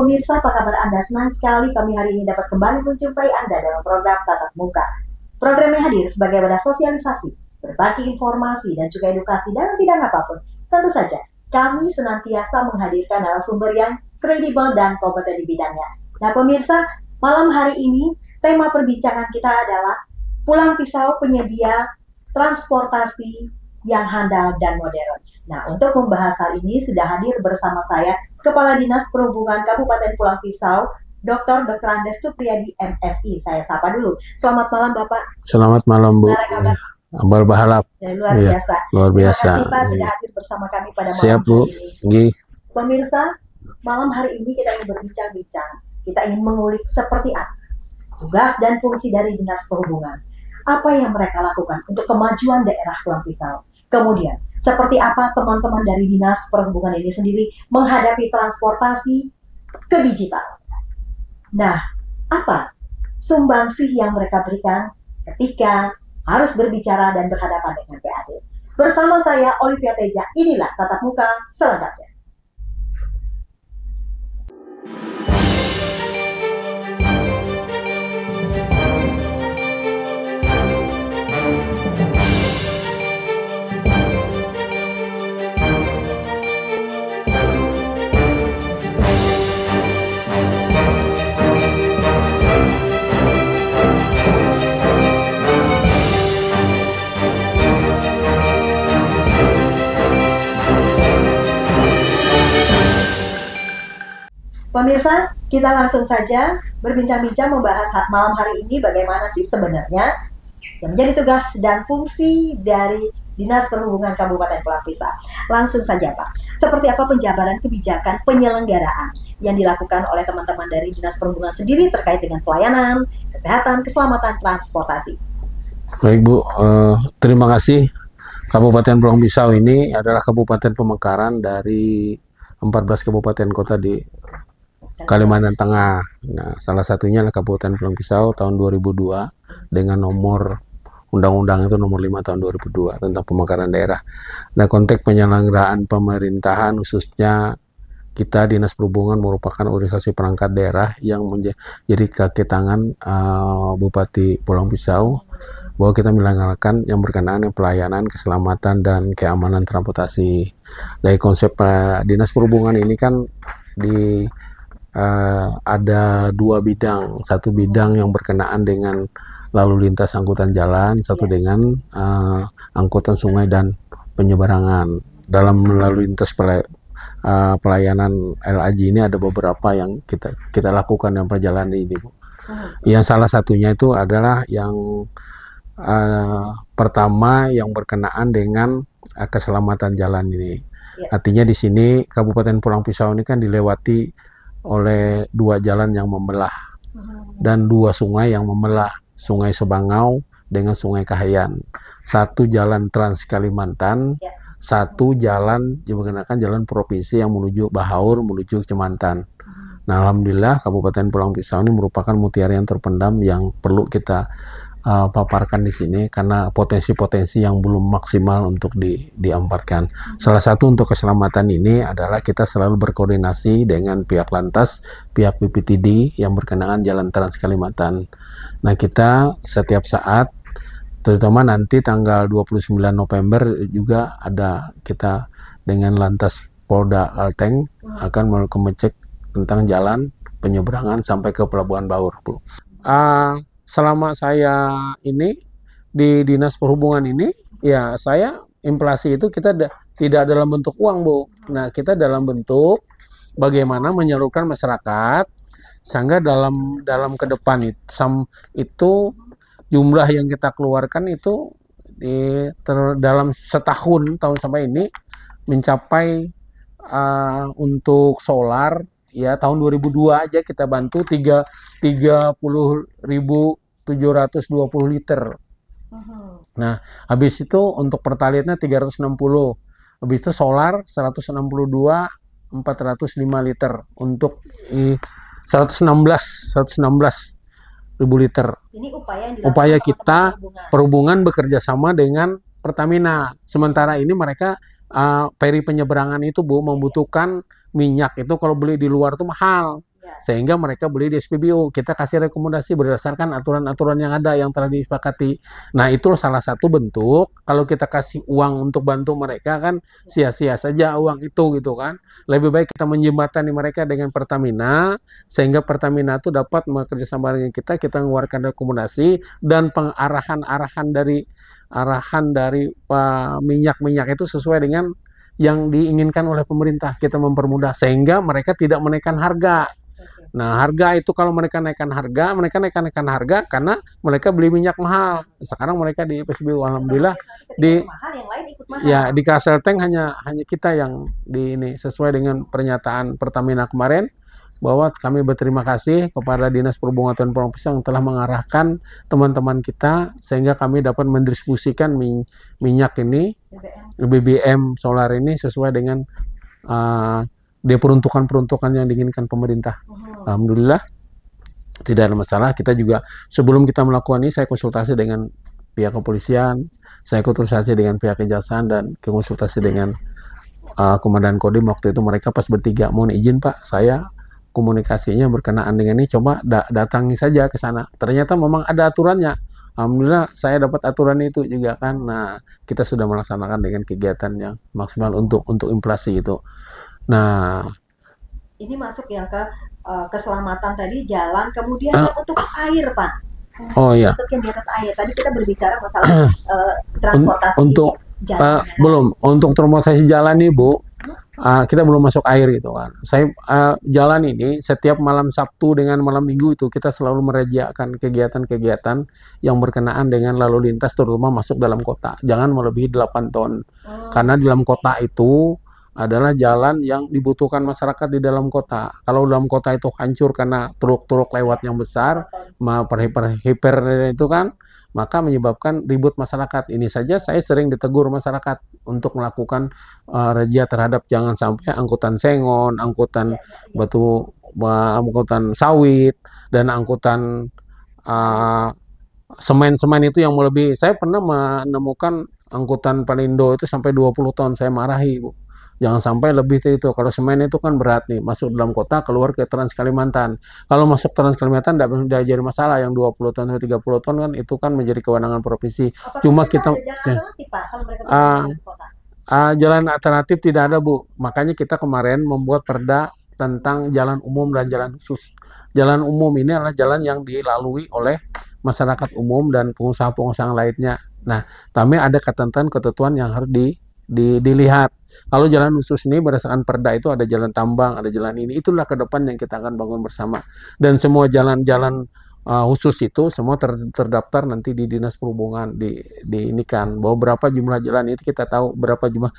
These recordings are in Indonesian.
pemirsa, apa kabar Anda? Senang sekali kami hari ini dapat kembali menjumpai Anda dalam program Tatap Muka. Program yang hadir sebagai wadah sosialisasi, berbagi informasi, dan juga edukasi dalam bidang apapun. Tentu saja, kami senantiasa menghadirkan narasumber yang kredibel dan kompeten di bidangnya. Nah pemirsa, malam hari ini tema perbincangan kita adalah pulang pisau penyedia transportasi yang handal dan modern. Nah, untuk membahas hal ini sudah hadir bersama saya Kepala Dinas Perhubungan Kabupaten Pulau Pisau, Dr. Dr. Andes Supriyadi MSI. Saya sapa dulu. Selamat malam Bapak. Selamat malam Bu. Kabar? bahalap. Ya, luar biasa. biasa. Luar biasa. Terima kasih Pak sudah iya. hadir bersama kami pada malam Siap, Bu. ini. Pemirsa, malam hari ini kita ingin berbincang-bincang. Kita ingin mengulik seperti apa tugas dan fungsi dari Dinas Perhubungan. Apa yang mereka lakukan untuk kemajuan daerah Pulau Pisau. Kemudian, seperti apa teman-teman dari Dinas Perhubungan ini sendiri menghadapi transportasi ke digital? Nah, apa sumbangsih yang mereka berikan ketika harus berbicara dan berhadapan dengan PAD? Bersama saya Olivia Teja, inilah tatap muka selengkapnya. Pemirsa, kita langsung saja berbincang-bincang membahas malam hari ini bagaimana sih sebenarnya yang menjadi tugas dan fungsi dari Dinas Perhubungan Kabupaten Pelapisa. Langsung saja Pak, seperti apa penjabaran kebijakan penyelenggaraan yang dilakukan oleh teman-teman dari Dinas Perhubungan sendiri terkait dengan pelayanan, kesehatan, keselamatan transportasi? Baik Bu, eh, terima kasih. Kabupaten Pulau Pisau ini adalah kabupaten pemekaran dari 14 kabupaten kota di Kalimantan Tengah. Nah, salah satunya adalah Kabupaten Pulang Pisau tahun 2002 dengan nomor undang-undang itu nomor 5 tahun 2002 tentang pemekaran daerah. Nah, konteks penyelenggaraan pemerintahan khususnya kita Dinas Perhubungan merupakan organisasi perangkat daerah yang menjadi kaki tangan uh, Bupati Pulang Pisau bahwa kita melanggarkan yang berkenaan dengan pelayanan, keselamatan, dan keamanan transportasi. Dari konsep uh, Dinas Perhubungan ini kan di uh, ada dua bidang, satu bidang yang berkenaan dengan lalu lintas angkutan jalan, satu ya. dengan uh, angkutan sungai dan penyeberangan. Dalam lalu lintas pelay uh, eh, pelayanan LAJ ini ada beberapa yang kita kita lakukan dalam perjalanan ini, Bu. Hmm. Yang salah satunya itu adalah yang uh, pertama yang berkenaan dengan uh, keselamatan jalan ini. Yeah. Artinya di sini Kabupaten Pulang Pisau ini kan dilewati oleh dua jalan yang membelah dan dua sungai yang membelah, Sungai Sebangau dengan Sungai Kahayan. Satu jalan Trans Kalimantan, ya. satu jalan ya, mengenakan jalan provinsi yang menuju Bahaur menuju Cemantan. Nah, alhamdulillah Kabupaten Pulau Pisau ini merupakan mutiara yang terpendam yang perlu kita uh, paparkan di sini karena potensi-potensi yang belum maksimal untuk di, diamparkan. Hmm. Salah satu untuk keselamatan ini adalah kita selalu berkoordinasi dengan pihak lantas, pihak BPTD yang berkenaan Jalan Trans Kalimantan. Nah, kita setiap saat terutama nanti tanggal 29 November juga ada kita dengan lantas Polda Kalteng hmm. akan melakukan mengecek tentang jalan penyeberangan sampai ke Pelabuhan Baur, Bu. Uh, selama saya ini di dinas perhubungan ini ya saya inflasi itu kita da tidak dalam bentuk uang bu nah kita dalam bentuk bagaimana menyerukan masyarakat sehingga dalam dalam ke depan itu, sam, itu jumlah yang kita keluarkan itu di ter, dalam setahun tahun sampai ini mencapai uh, untuk solar ya tahun 2002 aja kita bantu 3 30 ribu 720 liter. Uh-huh. Nah, habis itu untuk ratus enam 360. Habis itu solar 162 405 liter untuk eh, 116 116 ribu liter. Ini upaya yang upaya kita perhubungan. perhubungan bekerja sama dengan Pertamina. Sementara ini mereka uh, peri penyeberangan itu Bu membutuhkan minyak itu kalau beli di luar tuh mahal. Iya. sehingga mereka beli di SPBU kita kasih rekomendasi berdasarkan aturan-aturan yang ada yang telah disepakati nah itu salah satu bentuk kalau kita kasih uang untuk bantu mereka kan iya. sia-sia saja uang itu gitu kan lebih baik kita menjembatani mereka dengan Pertamina sehingga Pertamina itu dapat bekerja sama dengan kita kita mengeluarkan rekomendasi dan pengarahan-arahan dari arahan dari eh, minyak-minyak uh, itu sesuai dengan yang diinginkan oleh pemerintah kita mempermudah sehingga mereka tidak menaikkan harga Nah, harga itu kalau mereka naikkan harga, mereka naikkan naikkan harga karena mereka beli minyak mahal. Sekarang mereka di PSB alhamdulillah di mahal, yang lain ikut ya di Kasel Tank hanya hanya kita yang di ini sesuai dengan pernyataan Pertamina kemarin bahwa kami berterima kasih kepada Dinas Perhubungan dan Provinsi yang telah mengarahkan teman-teman kita sehingga kami dapat mendiskusikan min minyak ini BBM. solar ini sesuai dengan uh, dia peruntukan-peruntukan yang diinginkan pemerintah. Mhm alhamdulillah tidak ada masalah kita juga sebelum kita melakukan ini saya konsultasi dengan pihak kepolisian saya konsultasi dengan pihak kejaksaan dan konsultasi dengan uh, komandan kodim waktu itu mereka pas bertiga mohon izin pak saya komunikasinya berkenaan dengan ini coba da datangi saja ke sana ternyata memang ada aturannya alhamdulillah saya dapat aturan itu juga kan nah kita sudah melaksanakan dengan kegiatan yang maksimal untuk untuk inflasi itu nah ini masuk yang ke Eh, keselamatan tadi jalan, kemudian uh. untuk air pak. Oh iya. Untuk yang di atas air tadi kita berbicara masalah uh, transportasi. Untuk jalan, uh, belum untuk transportasi jalan nih bu. Uh, kita belum masuk air gitu kan. Saya uh, jalan ini setiap malam Sabtu dengan malam Minggu itu kita selalu merejaakan kegiatan-kegiatan yang berkenaan dengan lalu lintas terutama masuk dalam kota. Jangan melebihi 8 ton. Oh. Karena dalam kota itu adalah jalan yang dibutuhkan masyarakat di dalam kota. Kalau dalam kota itu hancur karena truk-truk lewat yang besar, hiper-hiper itu kan, maka menyebabkan ribut masyarakat. Ini saja saya sering ditegur masyarakat untuk melakukan uh, eh, rejia terhadap jangan sampai angkutan sengon, angkutan batu, uh, angkutan sawit, dan angkutan semen eh, semen-semen itu yang melebihi. Saya pernah menemukan angkutan Palindo itu sampai 20 ton, saya marahi, Bu Jangan sampai lebih dari itu. Kalau semen itu kan berat nih, masuk dalam kota, keluar ke Trans Kalimantan. Kalau masuk Trans Kalimantan tidak jadi masalah yang 20 ton atau 30 ton kan itu kan menjadi kewenangan provinsi. Apakah Cuma kita jalan ya, Pak, kalau uh, kota? Uh, jalan alternatif tidak ada, Bu. Makanya kita kemarin membuat perda tentang jalan umum dan jalan khusus. Jalan umum ini adalah jalan yang dilalui oleh masyarakat umum dan pengusaha-pengusaha lainnya. Nah, kami ada ketentuan-ketentuan yang harus di di, dilihat. kalau jalan khusus ini berdasarkan perda itu ada jalan tambang, ada jalan ini. Itulah ke depan yang kita akan bangun bersama. Dan semua jalan-jalan uh, khusus itu semua ter, terdaftar nanti di Dinas Perhubungan di di ini kan. Bahwa berapa jumlah jalan itu kita tahu berapa jumlah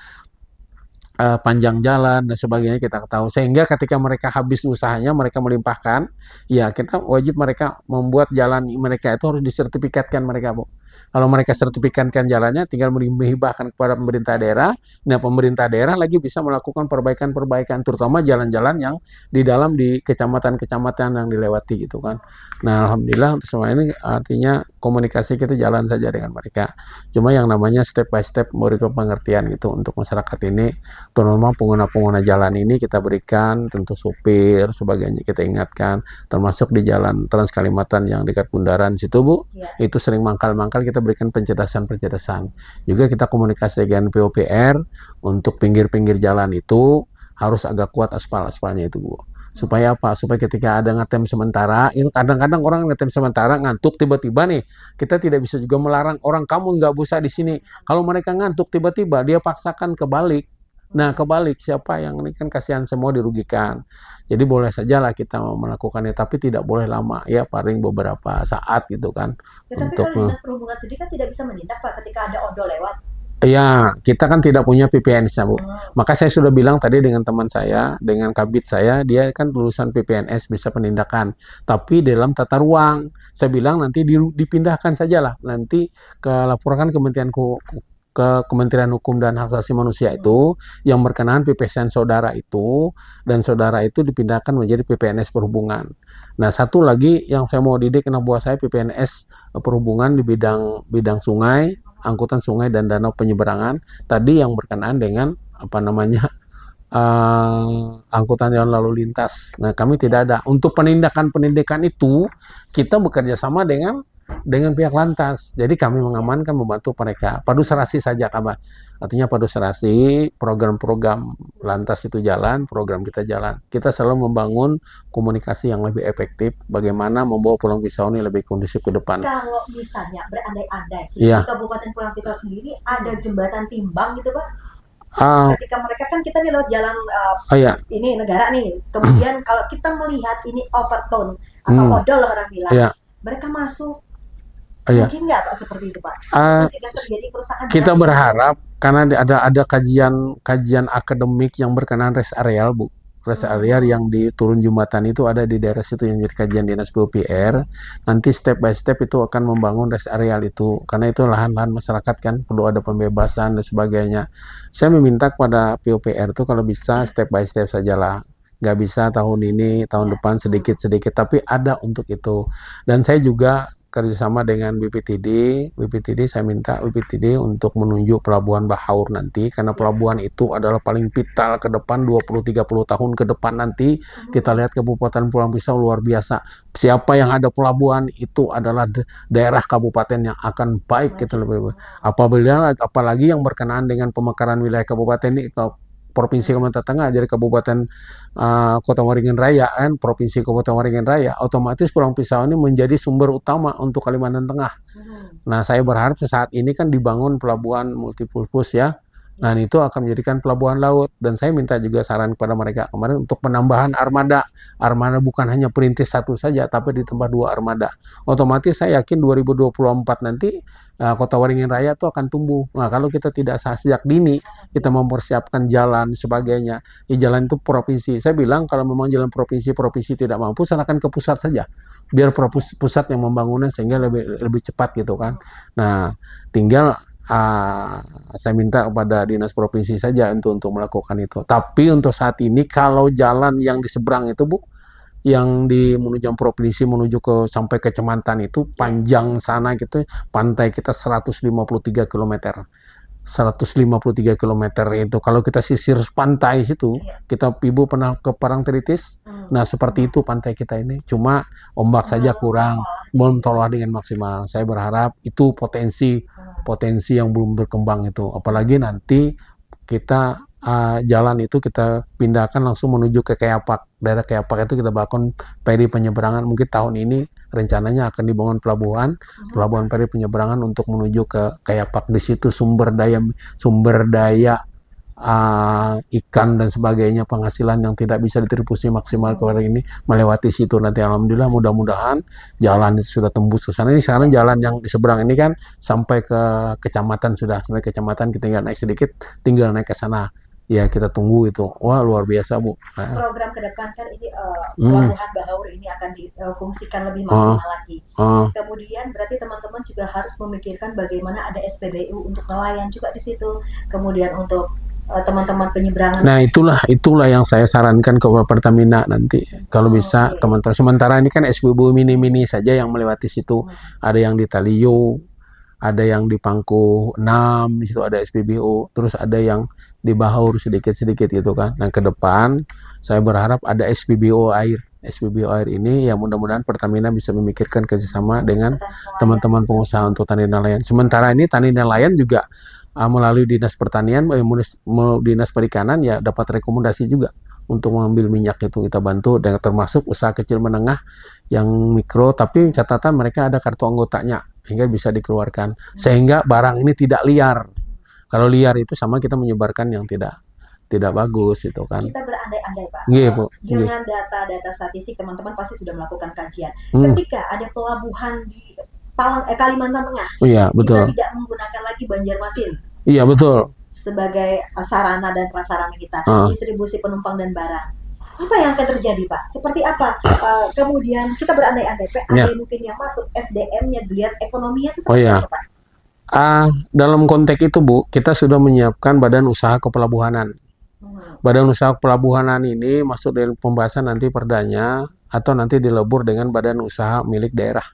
uh, panjang jalan dan sebagainya kita tahu. Sehingga ketika mereka habis usahanya mereka melimpahkan, ya kita wajib mereka membuat jalan mereka itu harus disertifikatkan mereka, Bu. Kalau mereka sertifikankan jalannya, tinggal menghibahkan kepada pemerintah daerah. Nah, pemerintah daerah lagi bisa melakukan perbaikan-perbaikan, terutama jalan-jalan yang di dalam di kecamatan-kecamatan yang dilewati gitu kan. Nah, alhamdulillah untuk semua ini artinya komunikasi kita jalan saja dengan mereka. Cuma yang namanya step by step memberikan pengertian gitu untuk masyarakat ini, terutama pengguna-pengguna jalan ini kita berikan tentu supir sebagainya kita ingatkan, termasuk di jalan Trans Kalimantan yang dekat Bundaran situ bu, ya. itu sering mangkal-mangkal akan kita berikan pencerdasan-pencerdasan. Juga kita komunikasi dengan POPR untuk pinggir-pinggir jalan itu harus agak kuat aspal-aspalnya itu, Bu. Supaya apa? Supaya ketika ada ngetem sementara, kadang-kadang orang ngetem sementara ngantuk tiba-tiba nih. Kita tidak bisa juga melarang orang kamu nggak bisa di sini. Kalau mereka ngantuk tiba-tiba dia paksakan kebalik Nah, kebalik siapa yang ini kan kasihan semua dirugikan. Jadi boleh saja lah kita melakukannya tapi tidak boleh lama ya paling beberapa saat gitu kan. Ya, tapi untuk kalau dinas perhubungan sendiri kan tidak bisa menindak Pak ketika ada odol lewat. Iya, kita kan tidak punya PPNS ya, Bu. Hmm. Maka saya sudah bilang tadi dengan teman saya, dengan kabit saya, dia kan lulusan PPNS bisa penindakan, tapi dalam tata ruang. Saya bilang nanti dipindahkan sajalah nanti ke laporkan Kementerian ke Kementerian Hukum dan Hak Asasi Manusia itu yang berkenaan PPSN saudara itu dan saudara itu dipindahkan menjadi PPNS perhubungan. Nah, satu lagi yang saya mau didik kenapa buah saya PPNS perhubungan di bidang bidang sungai, angkutan sungai dan danau penyeberangan tadi yang berkenaan dengan apa namanya uh, angkutan yang lalu lintas. Nah, kami tidak ada. Untuk penindakan penindakan itu kita bekerja sama dengan dengan pihak lantas. Jadi kami mengamankan membantu mereka. Padu serasi saja kami. Artinya padu serasi, program-program lantas itu jalan, program kita jalan. Kita selalu membangun komunikasi yang lebih efektif. Bagaimana membawa Pulang Pisau ini lebih kondusif ke depan. Kalau misalnya berandai-andai ya. di iya. Kabupaten Pulang Pisau sendiri ada jembatan timbang gitu Pak? Uh, ketika mereka kan kita nih lewat jalan uh, oh, iya. Eh, ini negara nih kemudian kalau kita melihat ini overtone atau hmm, odol orang bilang iya. mereka masuk Iya. Mungkin nggak Pak seperti itu Pak? Uh, terjadi kerusakan kita berharap karena ada ada kajian kajian akademik yang berkenaan rest area Bu. Rest hmm. area yang di turun jembatan itu ada di daerah situ yang jadi kajian dinas PUPR. Nanti step by step itu akan membangun rest area itu karena itu lahan-lahan masyarakat kan perlu ada pembebasan dan sebagainya. Saya meminta kepada PUPR itu kalau bisa step by step sajalah nggak bisa tahun ini tahun iya. depan sedikit sedikit tapi ada untuk itu dan saya juga kerjasama dengan BPTD. BPTD saya minta BPTD untuk menunjuk pelabuhan Bahaur nanti karena pelabuhan itu adalah paling vital ke depan 20-30 tahun ke depan nanti kita hmm. lihat Kabupaten Pulau Pisau luar biasa. Siapa yang ada pelabuhan itu adalah daerah kabupaten yang akan baik kita lebih apabila apalagi yang berkenaan dengan pemekaran wilayah kabupaten ini provinsi Kalimantan Tengah jadi kabupaten uh, Kota Waringin Raya kan provinsi Kota Waringin Raya otomatis pulang pisau ini menjadi sumber utama untuk Kalimantan Tengah. Hmm. Nah saya berharap saat ini kan dibangun pelabuhan multipurpose ya Nah, itu akan menjadikan pelabuhan laut dan saya minta juga saran kepada mereka kemarin untuk penambahan armada. Armada bukan hanya perintis satu saja tapi ditambah dua armada. Otomatis saya yakin 2024 nanti uh, Kota Waringin Raya itu akan tumbuh. Nah, kalau kita tidak sejak dini kita mempersiapkan jalan sebagainya. Ya, jalan itu provinsi. Saya bilang kalau memang jalan provinsi provinsi tidak mampu serahkan ke pusat saja biar pusat yang membangunnya sehingga lebih lebih cepat gitu kan. Nah, tinggal uh, saya minta kepada dinas provinsi saja untuk untuk melakukan itu. Tapi untuk saat ini kalau jalan yang di seberang itu bu, yang di menuju provinsi menuju ke sampai ke Cemantan itu panjang sana gitu pantai kita 153 km. 153 km itu kalau kita sisir pantai situ iya. kita ibu pernah ke Parangtritis hmm. nah seperti itu pantai kita ini cuma ombak saja hmm. kurang belum tolak dengan maksimal saya berharap itu potensi hmm potensi yang belum berkembang itu. Apalagi nanti kita uh, jalan itu kita pindahkan langsung menuju ke Keapak. Daerah Keapak itu kita bangun peri penyeberangan. Mungkin tahun ini rencananya akan dibangun pelabuhan, hmm. pelabuhan peri penyeberangan untuk menuju ke Keapak. Di situ sumber daya sumber daya uh, ikan dan sebagainya penghasilan yang tidak bisa distribusi maksimal ke ini melewati situ nanti alhamdulillah mudah-mudahan jalan sudah tembus ke sana ini sekarang jalan yang di seberang ini kan sampai ke kecamatan sudah sampai kecamatan kita tinggal naik sedikit tinggal naik ke sana ya kita tunggu itu wah luar biasa bu ah. program ke depan kan ini uh, pelabuhan hmm. Bahaur ini akan difungsikan eh, lebih maksimal uh, lagi uh. kemudian berarti teman-teman juga harus memikirkan bagaimana ada SPBU untuk nelayan juga di situ kemudian untuk Eh, teman-teman penyeberangan. Nah, itulah itulah yang saya sarankan ke Pertamina nanti. Kalau oh, bisa iya. teman-teman okay. sementara ini kan SPBU mini-mini saja yang melewati situ. Hmm. Ada yang di Talio, ada yang di Pangku 6, di situ ada SPBU, terus ada yang di Bahaur sedikit-sedikit gitu kan. Nah, ke depan saya berharap ada SPBU air. SPBU air ini yang mudah-mudahan Pertamina bisa memikirkan kerjasama dengan teman-teman pengusaha untuk tani nelayan. Sementara ini tani nelayan juga uh, melalui dinas pertanian, eh, dinas perikanan ya dapat rekomendasi juga untuk mengambil minyak itu kita bantu dan termasuk usaha kecil menengah yang mikro tapi catatan mereka ada kartu anggotanya sehingga bisa dikeluarkan sehingga barang ini tidak liar kalau liar itu sama kita menyebarkan yang tidak tidak bagus itu kan. Kita berandai-andai pak. Iya eh, bu. Iya. Dengan data-data statistik teman-teman pasti sudah melakukan kajian. Hmm. Ketika ada pelabuhan di Palang, eh, Kalimantan Tengah. Oh iya betul. Kita tidak menggunakan lagi Banjarmasin. Iya betul. Sebagai eh, sarana dan prasarana kita uh. distribusi penumpang dan barang. Apa yang akan terjadi Pak? Seperti apa? Uh, kemudian kita berandai-andai, Pak, ya. ada mungkin yang masuk SDM-nya, dilihat ekonominya itu oh, iya. apa Ah, Uh, dalam konteks itu Bu, kita sudah menyiapkan Badan Usaha Kepelabuhanan. Hmm. Badan Usaha kepelabuhanan ini masuk dari pembahasan nanti perdanya atau nanti dilebur dengan Badan Usaha Milik Daerah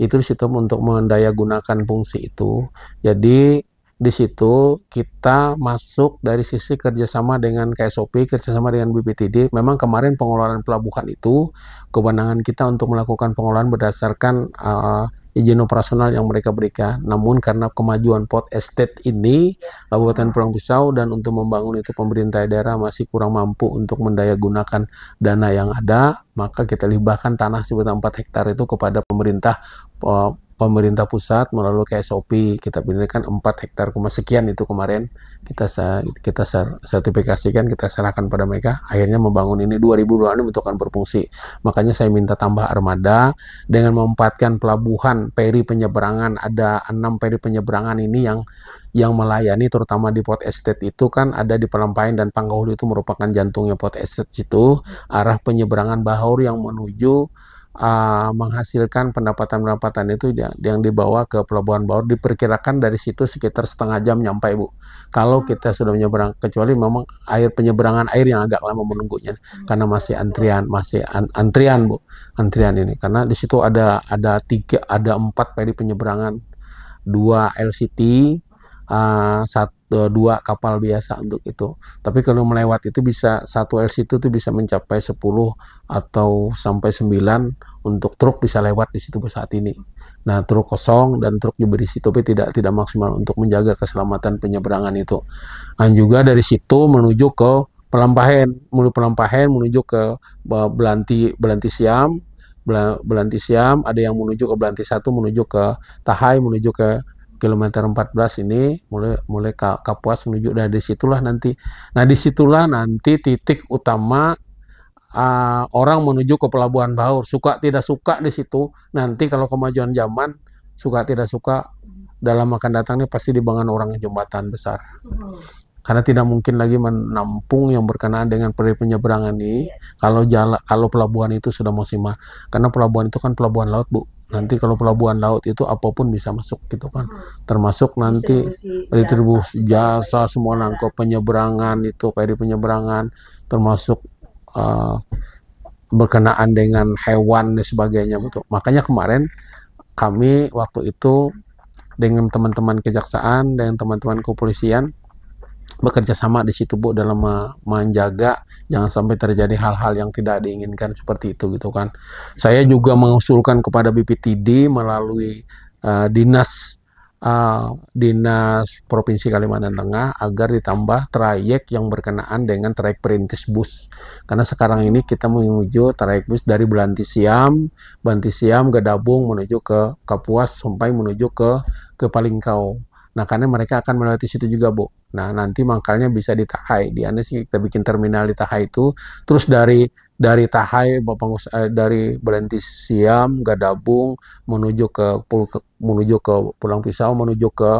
itu sistem untuk mendaya gunakan fungsi itu. Jadi di situ kita masuk dari sisi kerjasama dengan KSOP, kerjasama dengan BPTD. Memang kemarin pengelolaan pelabuhan itu kewenangan kita untuk melakukan pengelolaan berdasarkan uh, izin operasional yang mereka berikan. Namun karena kemajuan pot estate ini, Kabupaten Pulang Pisau dan untuk membangun itu pemerintah daerah masih kurang mampu untuk mendaya gunakan dana yang ada, maka kita libahkan tanah sekitar 4 hektar itu kepada pemerintah pemerintah pusat melalui KSOP kita kan 4 hektar koma sekian itu kemarin kita kita sertifikasikan kita serahkan pada mereka akhirnya membangun ini 2026 itu akan berfungsi makanya saya minta tambah armada dengan memanfaatkan pelabuhan peri penyeberangan ada enam peri penyeberangan ini yang yang melayani terutama di Port Estate itu kan ada di Pelampain dan Pangkahulu itu merupakan jantungnya Port Estate situ arah penyeberangan bahor yang menuju uh, menghasilkan pendapatan-pendapatan itu yang, yang dibawa ke pelabuhan Baur diperkirakan dari situ sekitar setengah jam nyampe Bu. Kalau hmm. kita sudah menyeberang kecuali memang air penyeberangan air yang agak lama menunggunya hmm. karena masih antrian, masih an antrian Bu. Antrian ini karena di situ ada ada tiga ada empat peri penyeberangan, dua LCT, uh, ah, satu Eh, dua kapal biasa untuk itu. Tapi kalau melewat itu bisa satu LC itu tuh bisa mencapai 10 atau sampai 9 untuk truk bisa lewat di situ saat ini. Nah, truk kosong dan truk juga berisi tapi tidak tidak maksimal untuk menjaga keselamatan penyeberangan itu. Dan juga dari situ menuju ke pelampahan, menuju pelampahan, menuju ke Belanti Belanti Siam, Belanti Siam ada yang menuju ke Belanti satu menuju ke Tahai, menuju ke kilometer 14 ini mulai mulai Kapuas menuju nah, dari situlah nanti. Nah, disitulah nanti titik utama uh, orang menuju ke pelabuhan Baur. Suka tidak suka di situ nanti kalau kemajuan zaman suka tidak suka dalam akan datangnya pasti dibangun orang jembatan besar. Hmm. Karena tidak mungkin lagi menampung yang berkenaan dengan penyeberangan ini iya. kalau jala, kalau pelabuhan itu sudah musiman. Karena pelabuhan itu kan pelabuhan laut, Bu nanti kalau pelabuhan laut itu apapun bisa masuk gitu kan hmm. termasuk nanti retribusi jasa, jasa semua nangkep penyeberangan itu peri penyeberangan termasuk uh, berkenaan dengan hewan dan sebagainya betul hmm. makanya kemarin kami waktu itu dengan teman-teman kejaksaan dengan teman-teman kepolisian bekerja sama di situ Bu dalam menjaga jangan sampai terjadi hal-hal yang tidak diinginkan seperti itu gitu kan. Saya juga mengusulkan kepada BPTD melalui uh, dinas uh, dinas provinsi Kalimantan Tengah agar ditambah trayek yang berkenaan dengan trayek perintis bus. Karena sekarang ini kita menuju trayek bus dari Belanti Siam, Belanti Siam Gadabung menuju ke Kapuas sampai menuju ke ke Palingkau. Nah, karena mereka akan melewati situ juga, Bu Nah, nanti mangkalnya bisa di Tahai. Di Anda sih kita bikin terminal di Tahai itu. Terus dari dari Tahai, eh, dari Berhenti Siam, Gadabung, menuju ke, menuju ke Pulang Pisau, menuju ke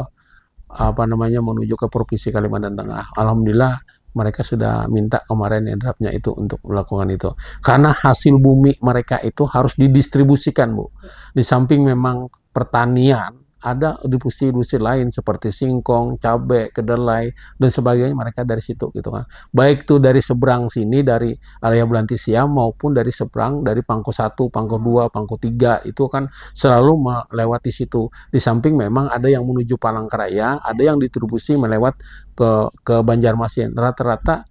apa namanya, menuju ke Provinsi Kalimantan Tengah. Alhamdulillah mereka sudah minta kemarin yang draftnya itu untuk melakukan itu. Karena hasil bumi mereka itu harus didistribusikan, Bu. Di samping memang pertanian, ada industri-industri lain seperti singkong, cabai, kedelai dan sebagainya mereka dari situ gitu kan. Baik itu dari seberang sini dari area Belanti Siam maupun dari seberang dari Pangko 1, Pangko 2, Pangko 3 itu kan selalu melewati situ. Di samping memang ada yang menuju Palangkaraya, ada yang distribusi melewat ke ke Banjarmasin. Rata-rata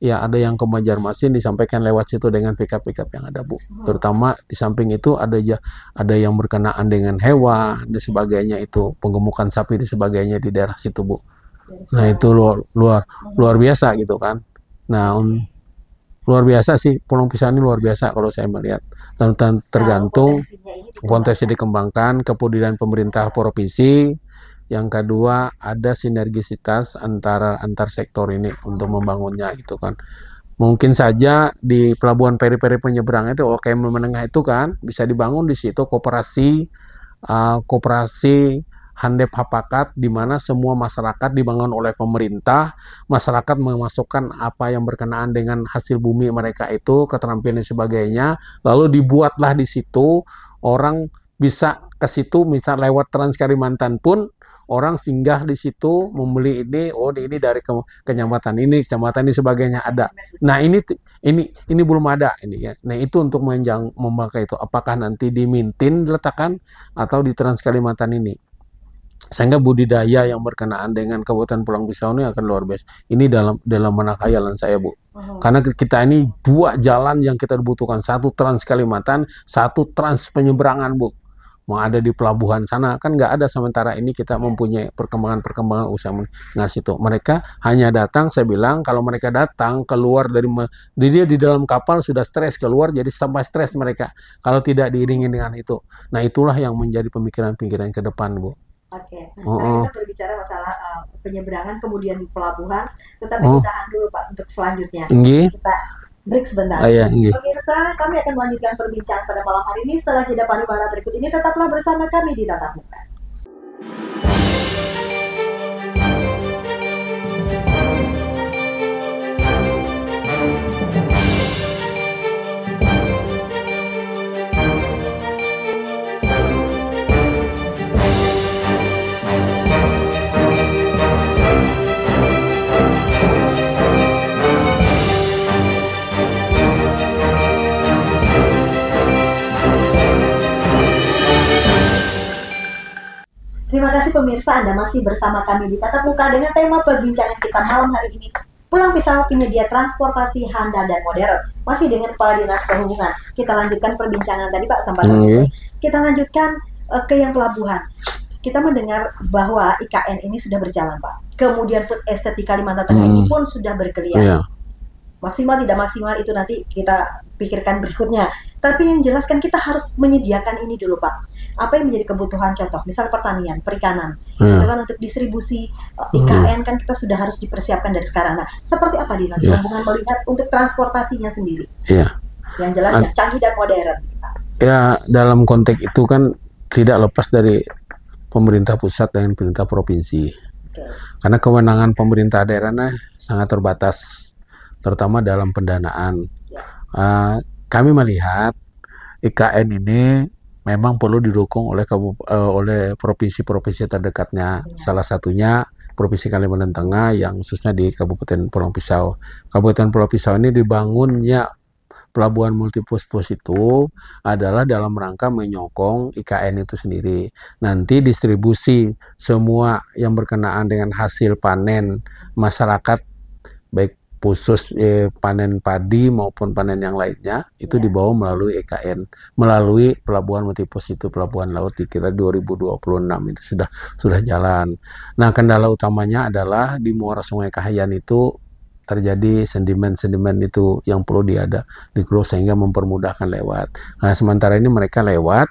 ya ada yang ke Banjarmasin disampaikan lewat situ dengan pickup-pickup yang ada Bu. Hmm. Terutama di samping itu ada ya ada yang berkenaan dengan hewan dan sebagainya itu penggemukan sapi dan sebagainya di daerah situ Bu. Nah itu luar luar luar biasa gitu kan. Nah un, luar biasa sih Pulau Pisang ini luar biasa kalau saya melihat. Dan, tergantung potensi dikembangkan kepedulian pemerintah provinsi yang kedua ada sinergisitas antara antar sektor ini untuk membangunnya gitu kan. Mungkin saja di pelabuhan peri-peri penyeberang itu OKM menengah itu kan bisa dibangun di situ kooperasi uh, ah, kooperasi handep hapakat di mana semua masyarakat dibangun oleh pemerintah, masyarakat memasukkan apa yang berkenaan dengan hasil bumi mereka itu, keterampilan dan sebagainya, lalu dibuatlah di situ orang bisa ke situ misal lewat Trans Kalimantan pun orang singgah di situ membeli ini oh ini dari ke kecamatan ini kecamatan ini sebagainya ada nah ini ini ini belum ada ini ya nah itu untuk menjang memakai itu apakah nanti dimintin diletakkan atau di Trans Kalimantan ini sehingga budidaya yang berkenaan dengan Kabupaten Pulang Pisau ini akan luar biasa. Ini dalam dalam mana khayalan saya, Bu. Karena kita ini dua jalan yang kita butuhkan, satu Trans Kalimantan, satu Trans Penyeberangan, Bu mau ada di pelabuhan sana kan nggak ada sementara ini kita iya. mempunyai perkembangan-perkembangan usaha nah situ mereka hanya datang saya bilang kalau mereka datang keluar dari dia di dalam kapal sudah stres keluar jadi sampai stres mereka kalau tidak diiringi dengan itu nah itulah yang menjadi pemikiran-pemikiran ke depan bu Oke, okay. nah uh -uh. kita berbicara masalah uh, penyeberangan kemudian di pelabuhan, tetapi oh. kita tahan dulu Pak untuk selanjutnya. Nggih. Kita break sebentar. Oh, iya, iya. Pemirsa, kami akan melanjutkan perbincangan pada malam hari ini setelah jeda pariwara berikut ini. Tetaplah bersama kami di Tatap Muka. pemirsa Anda masih bersama kami di Tatap Muka dengan tema perbincangan kita malam hari ini. Pulang pisau penyedia transportasi handal dan modern. Masih dengan Kepala Dinas Perhubungan. Kita lanjutkan perbincangan tadi Pak sampai hmm. Iya. Kita lanjutkan uh, ke yang pelabuhan. Kita mendengar bahwa IKN ini sudah berjalan Pak. Kemudian food estate di Kalimantan Tengah hmm. ini pun sudah bergeliat. Yeah maksimal tidak maksimal itu nanti kita pikirkan berikutnya. Tapi yang jelas kan kita harus menyediakan ini dulu Pak. Apa yang menjadi kebutuhan contoh, misal pertanian, perikanan, hmm. Iya. itu kan untuk distribusi IKN uh, hmm. kan kita sudah harus dipersiapkan dari sekarang. Nah, seperti apa dinas iya. yeah. hubungan melihat untuk transportasinya sendiri? Yeah. Yang jelas ya, canggih dan modern. Ya dalam konteks itu kan tidak lepas dari pemerintah pusat dan pemerintah provinsi. Okay. Karena kewenangan pemerintah daerahnya sangat terbatas terutama dalam pendanaan. Uh, kami melihat IKN ini memang perlu didukung oleh uh, oleh provinsi-provinsi terdekatnya. Iya. Salah satunya Provinsi Kalimantan Tengah yang khususnya di Kabupaten Pulau Pisau. Kabupaten Pulau Pisau ini dibangunnya pelabuhan multipus pos-pos itu adalah dalam rangka menyokong IKN itu sendiri. Nanti distribusi semua yang berkenaan dengan hasil panen masyarakat baik khusus eh, panen padi maupun panen yang lainnya itu ya. dibawa melalui EKN melalui pelabuhan multipus itu pelabuhan laut dikira 2026 itu sudah sudah jalan. Nah kendala utamanya adalah di muara Sungai Kahayan itu terjadi sedimen-sedimen itu yang perlu diada di close sehingga mempermudahkan lewat. Nah sementara ini mereka lewat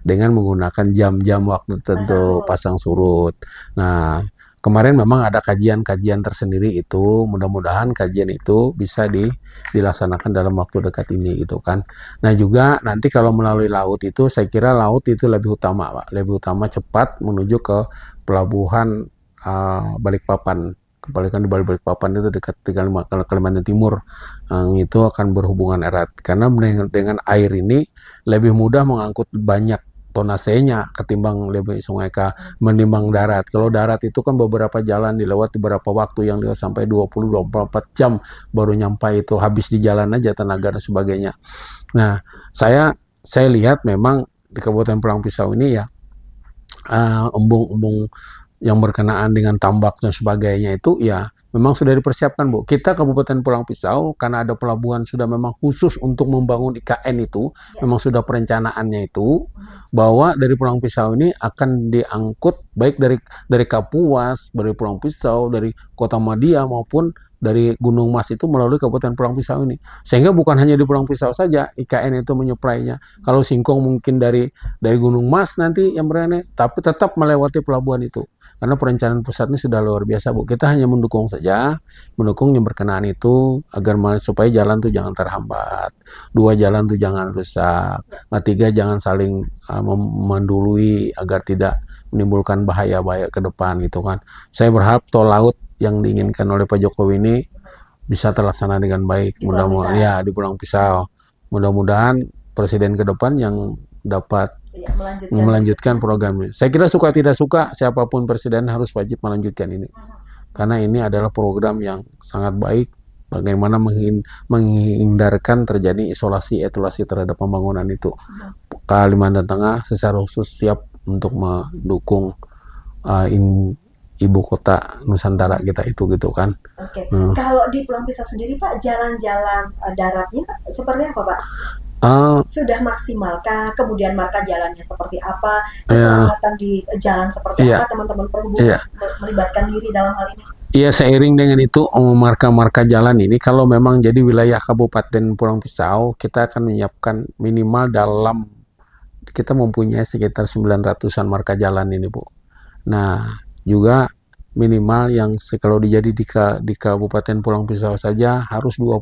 dengan menggunakan jam-jam waktu tertentu pasang surut. Nah kemarin memang ada kajian-kajian tersendiri itu mudah-mudahan kajian itu bisa di, dilaksanakan dalam waktu dekat ini gitu kan nah juga nanti kalau melalui laut itu saya kira laut itu lebih utama pak lebih utama cepat menuju ke pelabuhan uh, Balikpapan kebalikan di balik Balikpapan itu dekat Kalimantan Timur itu akan berhubungan erat karena dengan, dengan air ini lebih mudah mengangkut banyak tonasenya ketimbang lebih sungai ke menimbang darat. Kalau darat itu kan beberapa jalan dilewati beberapa waktu yang dia sampai 20 24 jam baru nyampe itu habis di jalan aja tenaga dan sebagainya. Nah, saya saya lihat memang di Kabupaten Perang Pisau ini ya ah, embung-embung uh, yang berkenaan dengan tambak dan sebagainya itu ya Memang sudah dipersiapkan, Bu. Kita Kabupaten Pulang Pisau, karena ada pelabuhan sudah memang khusus untuk membangun IKN itu, ya. memang sudah perencanaannya itu, bahwa dari Pulang Pisau ini akan diangkut baik dari dari Kapuas, dari Pulang Pisau, dari Kota Madia maupun dari Gunung Mas itu melalui Kabupaten Pulang Pisau ini. Sehingga bukan hanya di Pulang Pisau saja IKN itu menyuplainya. Kalau singkong mungkin dari dari Gunung Mas nanti yang berani, tapi tetap melewati pelabuhan itu karena perencanaan pusat ini sudah luar biasa bu kita hanya mendukung saja mendukung yang berkenaan itu agar supaya jalan tuh jangan terhambat dua jalan tuh jangan rusak nah, tiga jangan saling uh, mendului agar tidak menimbulkan bahaya-bahaya ke depan gitu kan saya berharap tol laut yang diinginkan oleh Pak Jokowi ini bisa terlaksana dengan baik mudah-mudahan ya di Pulang Pisau mudah-mudahan presiden ke depan yang dapat Iya, melanjutkan. melanjutkan programnya. Saya kira suka tidak suka siapapun presiden harus wajib melanjutkan ini. Karena ini adalah program yang sangat baik bagaimana menghindarkan terjadi isolasi etulasi terhadap pembangunan itu. Kalimantan Tengah secara khusus siap untuk mendukung uh, in, ibu kota Nusantara kita itu gitu kan. Oke. Okay. Hmm. Kalau di Pulau Pisau sendiri Pak, jalan-jalan uh, daratnya seperti apa Pak? Uh, sudah maksimalkah kemudian mata jalannya seperti apa iya. keselamatan yeah. di jalan seperti yeah. apa teman-teman perlu yeah. melibatkan diri dalam hal ini Iya seiring dengan itu um, marka-marka jalan ini kalau memang jadi wilayah Kabupaten Pulang Pisau kita akan menyiapkan minimal dalam kita mempunyai sekitar 900-an marka jalan ini Bu. Nah juga minimal yang kalau dijadi di, di Kabupaten Pulang Pisau saja harus 22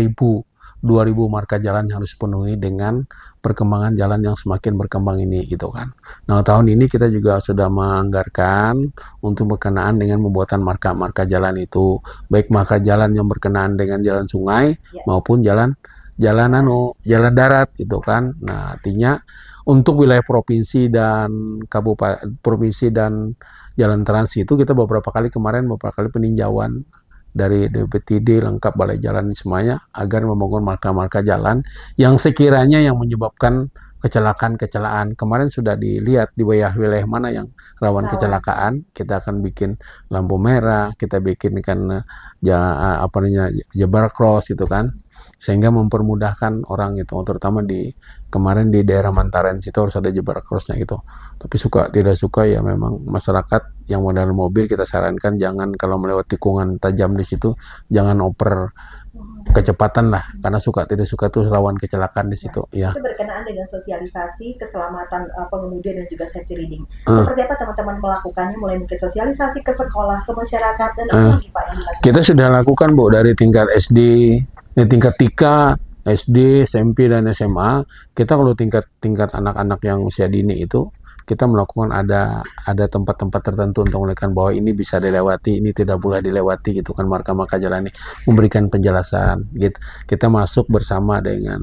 ribu 2000 marka jalan yang harus dipenuhi dengan perkembangan jalan yang semakin berkembang ini gitu kan. Nah tahun ini kita juga sudah menganggarkan untuk berkenaan dengan pembuatan marka-marka jalan itu baik marka jalan yang berkenaan dengan jalan sungai ya. maupun jalan jalanan jalan darat gitu kan. Nah artinya untuk wilayah provinsi dan kabupaten provinsi dan jalan trans itu kita beberapa kali kemarin beberapa kali peninjauan dari DPTD lengkap balai jalan semuanya agar membangun marka-marka jalan yang sekiranya yang menyebabkan kecelakaan-kecelakaan. Kemarin sudah dilihat di wilayah-wilayah mana yang rawan kecelakaan, kita akan bikin lampu merah, kita bikin kan ya, apa namanya jebar cross gitu kan. Sehingga mempermudahkan orang itu terutama di kemarin di daerah Mantaran situ harus ada jebar crossnya gitu tapi suka tidak suka ya memang masyarakat yang modal mobil kita sarankan jangan kalau melewati tikungan tajam di situ jangan oper kecepatan lah karena suka tidak suka tuh rawan kecelakaan di situ nah, ya. Itu berkenaan dengan sosialisasi keselamatan uh, pengemudi dan juga safety reading. Uh. Seperti apa teman-teman melakukannya mulai mungkin sosialisasi ke sekolah, ke masyarakat dan uh. apa eh. lagi Pak Kita sudah lakukan Bu dari tingkat SD, dari tingkat TK. SD, SMP dan SMA kita kalau tingkat tingkat anak-anak yang usia dini itu kita melakukan ada ada tempat-tempat tertentu untuk melakukan bahwa ini bisa dilewati, ini tidak boleh dilewati gitu kan marka-marka jalan ini memberikan penjelasan gitu. Kita masuk bersama dengan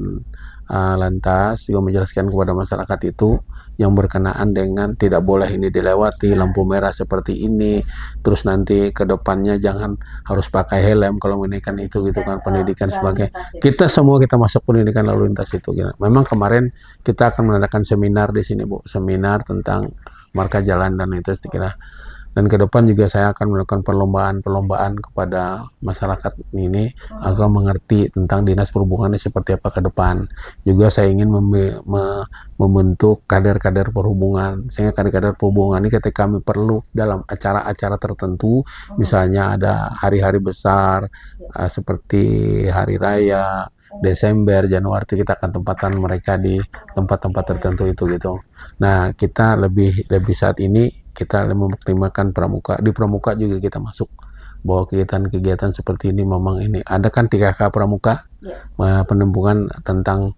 uh, lantas juga menjelaskan kepada masyarakat itu yang berkenaan dengan tidak boleh ini dilewati iya. lampu merah seperti ini terus nanti ke depannya jangan harus pakai helm kalau menaikkan itu gitu kan pendidikan sebagai kita semua kita masuk pendidikan lalu lintas itu gitu. memang kemarin kita akan mengadakan seminar di sini Bu seminar tentang marka jalan dan itu kira dan ke depan juga saya akan melakukan perlombaan-perlombaan kepada masyarakat ini hmm. agar mengerti tentang dinas perhubungan seperti apa ke depan. Juga saya ingin mem me membentuk kader-kader perhubungan sehingga kader-kader perhubungan ini ketika kami perlu dalam acara-acara tertentu, hmm. misalnya ada hari-hari besar ya. uh, seperti hari raya, hmm. Desember, Januari kita akan tempatan mereka di tempat-tempat tertentu itu gitu. Nah, kita lebih lebih saat ini kita memaksimalkan pramuka di pramuka juga kita masuk bahwa kegiatan-kegiatan seperti ini memang ini ada kan 3K pramuka yeah. Ya. tentang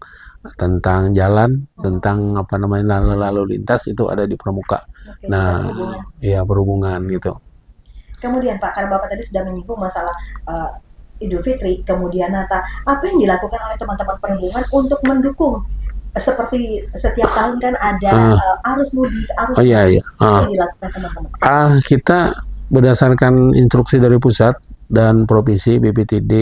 tentang jalan tentang apa namanya lalu, lintas itu ada di pramuka okay, nah berhubungan. ya berhubungan gitu kemudian Pak karena Bapak tadi sudah menyinggung masalah uh, Idul Fitri kemudian Nata apa yang dilakukan oleh teman-teman perhubungan untuk mendukung seperti setiap tahun kan ada uh, arus mudik, arus oh, iya, iya. Ah. dilakukan teman-teman? Ah, kita berdasarkan instruksi dari pusat dan provinsi BPTD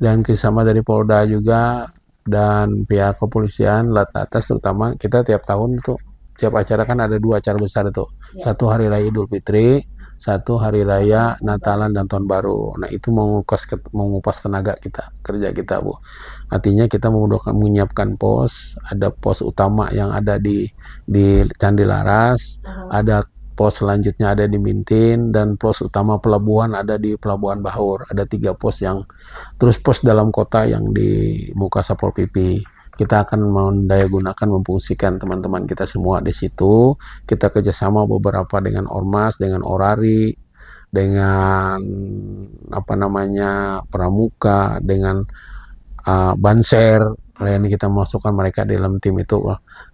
dan kerjasama dari Polda juga dan pihak kepolisian lat atas terutama kita tiap tahun itu tiap acara kan ada dua acara besar itu ya. satu hari raya Idul Fitri satu hari raya Natalan dan tahun baru. Nah itu mengupas mengupas tenaga kita kerja kita bu. Artinya kita membutuhkan menyiapkan pos, ada pos utama yang ada di di Candi Laras, ada pos selanjutnya ada di Mintin dan pos utama pelabuhan ada di Pelabuhan Bahur. Ada tiga pos yang terus pos dalam kota yang di muka Sapol PP kita akan mendaya gunakan memfungsikan teman-teman kita semua di situ. Kita kerjasama beberapa dengan ormas, dengan orari, dengan apa namanya pramuka, dengan uh, banser. Lain kita masukkan mereka di dalam tim itu.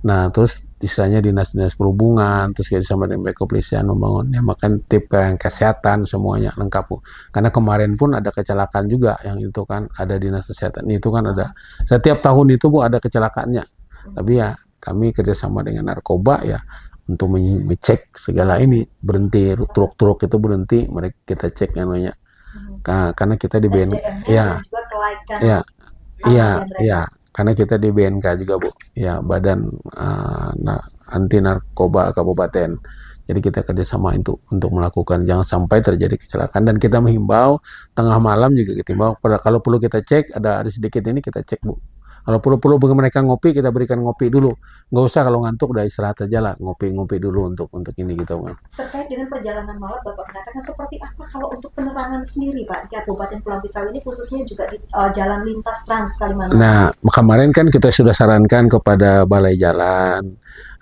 Nah, terus misalnya dinas-dinas perhubungan terus kayak sama dengan kepolisian membangunnya makan tip kesehatan semuanya lengkap bu karena kemarin pun ada kecelakaan juga yang itu kan ada dinas kesehatan itu kan ada setiap tahun itu bu ada kecelakaannya tapi ya kami kerjasama dengan narkoba ya untuk mengecek segala ini berhenti truk-truk itu berhenti mereka kita cek yang namanya hmm. karena kita di bnn ya ya iya iya karena kita di BNK juga bu ya Badan uh, eh, nah, Anti Narkoba Kabupaten jadi kita kerjasama itu untuk melakukan jangan sampai terjadi kecelakaan dan kita menghimbau tengah malam juga kita himbau. Kalau perlu kita cek ada ada sedikit ini kita cek bu kalau perlu-perlu mereka ngopi, kita berikan ngopi dulu. Nggak usah kalau ngantuk udah istirahat aja lah, ngopi-ngopi dulu untuk untuk ini gitu. Terkait dengan perjalanan malam, Bapak mengatakan seperti apa kalau untuk penerangan sendiri, Pak? Di Kabupaten Pulau Pisau ini khususnya juga di uh, jalan lintas Trans Kalimantan. Nah, kemarin kan kita sudah sarankan kepada Balai Jalan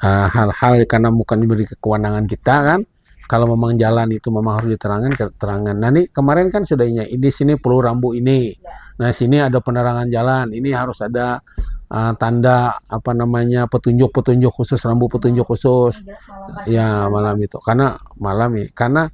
eh, hal-hal uh, karena bukan diberi kewenangan kita kan kalau memang jalan itu memang harus diterangkan keterangan. Nah, ini kemarin kan sudah ini di sini perlu rambu ini. Ya Nah, sini ada penerangan jalan. Ini harus ada uh, tanda apa namanya petunjuk-petunjuk khusus, rambu petunjuk khusus. Ya, malam itu. Karena malam ya. Karena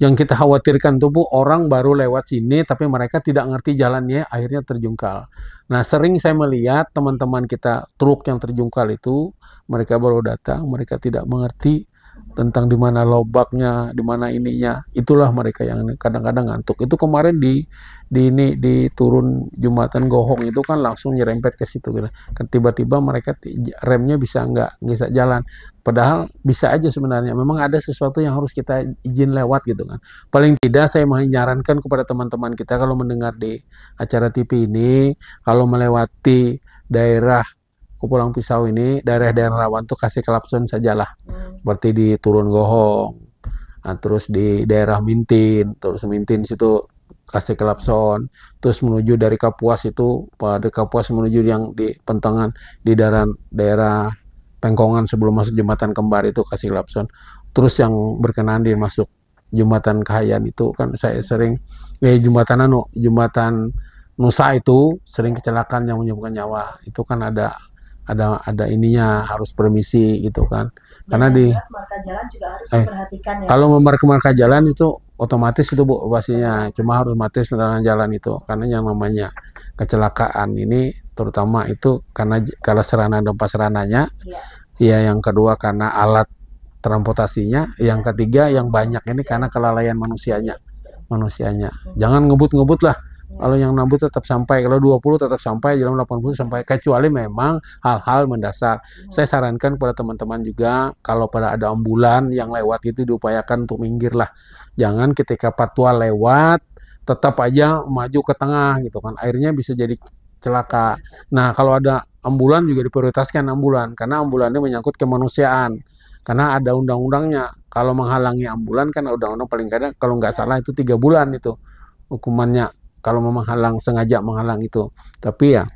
yang kita khawatirkan tuh Bu, orang baru lewat sini tapi mereka tidak ngerti jalannya, akhirnya terjungkal. Nah, sering saya melihat teman-teman kita truk yang terjungkal itu mereka baru datang, mereka tidak mengerti tentang di mana lobaknya, di mana ininya. Itulah mereka yang kadang-kadang ngantuk. Itu kemarin di di ini di turun jumatan Gohong itu kan langsung nyerempet ke situ gitu. Kan tiba-tiba mereka remnya bisa nggak bisa jalan. Padahal bisa aja sebenarnya. Memang ada sesuatu yang harus kita izin lewat gitu kan. Paling tidak saya menyarankan kepada teman-teman kita kalau mendengar di acara TV ini, kalau melewati daerah Kupulang Pisau ini daerah-daerah rawan tuh kasih kelapsun sajalah. Hmm. Berarti di Turun Gohong, nah, terus di daerah Mintin, terus Mintin situ kasih klakson, terus menuju dari Kapuas itu pada Kapuas menuju yang di pentangan di daerah daerah Pengkongan sebelum masuk jembatan kembar itu kasih klakson. Terus yang berkenaan di masuk jembatan Kahayan itu kan saya sering eh jembatan anu jembatan Nusa itu sering kecelakaan yang menyebabkan nyawa. Itu kan ada ada ada ininya harus permisi gitu kan karena di marka jalan juga harus eh, diperhatikan ya kalau memarkir marka jalan itu otomatis itu bu pastinya cuma harus mati penerangan jalan itu karena yang namanya kecelakaan ini terutama itu karena kalau serana dan serananya ya. ya yang kedua karena alat transportasinya ya. yang iya. ketiga yang banyak ini karena kelalaian manusianya manusianya jangan ngebut-ngebut lah Iya. Kalau yang 60 tetap sampai, kalau 20 tetap sampai, jalan 80 sampai. Kecuali memang hal-hal mendasar. Hmm. Saya sarankan kepada teman-teman juga kalau pada ada ambulan yang lewat itu diupayakan untuk minggir lah. Jangan ketika patwa lewat tetap aja maju ke tengah gitu kan. airnya bisa jadi celaka. Iya. Nah, kalau ada ambulan juga diprioritaskan ambulan karena ambulannya menyangkut kemanusiaan. Karena ada undang-undangnya. Kalau menghalangi ambulan kan undang-undang paling kadang kalau nggak salah itu tiga bulan itu hukumannya kalau menghalang sengaja menghalang itu tapi ya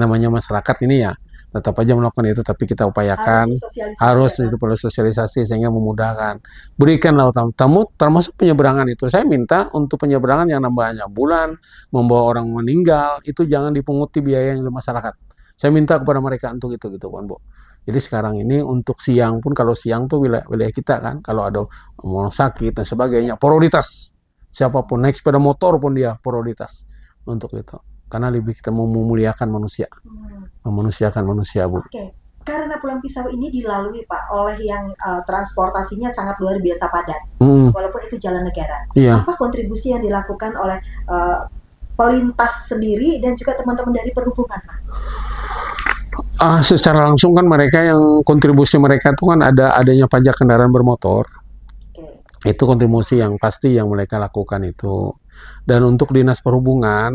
namanya masyarakat ini ya tetap aja melakukan itu tapi kita upayakan harus, harus itu perlu sosialisasi sehingga memudahkan berikanlah tamu termasuk penyeberangan itu saya minta untuk penyeberangan yang nambahnya bulan membawa orang meninggal itu jangan dipunguti biaya yang masyarakat saya minta kepada mereka untuk itu gitu kan bu jadi sekarang ini untuk siang pun kalau siang tuh wilayah, wilayah kita kan kalau ada orang sakit dan sebagainya prioritas siapapun naik sepeda motor pun dia prioritas untuk itu karena lebih kita mau memuliakan manusia memanusiakan manusia bu okay. karena pulang pisau ini dilalui pak oleh yang uh, transportasinya sangat luar biasa padat hmm. walaupun itu jalan negara iya. apa kontribusi yang dilakukan oleh uh, pelintas sendiri dan juga teman-teman dari perhubungan pak Ah, secara langsung kan mereka yang kontribusi mereka itu kan ada adanya pajak kendaraan bermotor, itu kontribusi yang pasti yang mereka lakukan itu dan untuk dinas perhubungan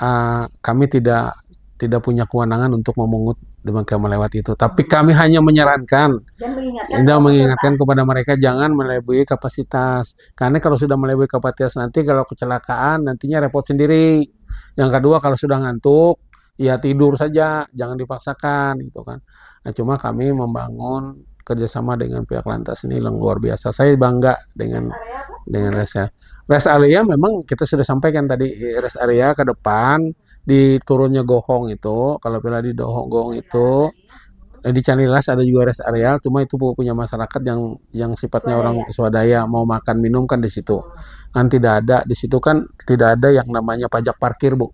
uh, kami tidak tidak punya kewenangan untuk memungut demikian melewati itu tapi kami hanya menyarankan dan mengingatkan, mengingatkan kepada mereka jangan melebihi kapasitas karena kalau sudah melebihi kapasitas nanti kalau kecelakaan nantinya repot sendiri yang kedua kalau sudah ngantuk ya tidur saja jangan dipaksakan gitu kan nah, cuma kami membangun kerjasama dengan pihak lantas ini yang luar biasa. Saya bangga dengan dengan rest area. area memang kita sudah sampaikan tadi rest area ke depan di turunnya Gohong itu, kalau pila di Dohong Gohong iya, itu eh, di Canilas ada juga rest area, cuma itu punya masyarakat yang yang sifatnya orang swadaya mau makan minum kan di situ. Kan tidak ada di situ kan tidak ada yang namanya pajak parkir bu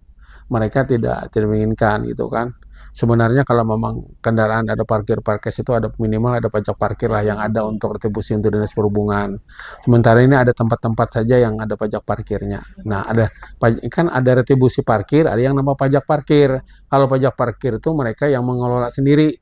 mereka tidak tidak menginginkan gitu kan sebenarnya kalau memang kendaraan ada parkir parkir itu ada minimal ada pajak parkir lah yang ada untuk retribusi untuk dinas perhubungan. Sementara ini ada tempat-tempat saja yang ada pajak parkirnya. Nah ada kan ada retribusi parkir, ada yang nama pajak parkir. Kalau pajak parkir itu mereka yang mengelola sendiri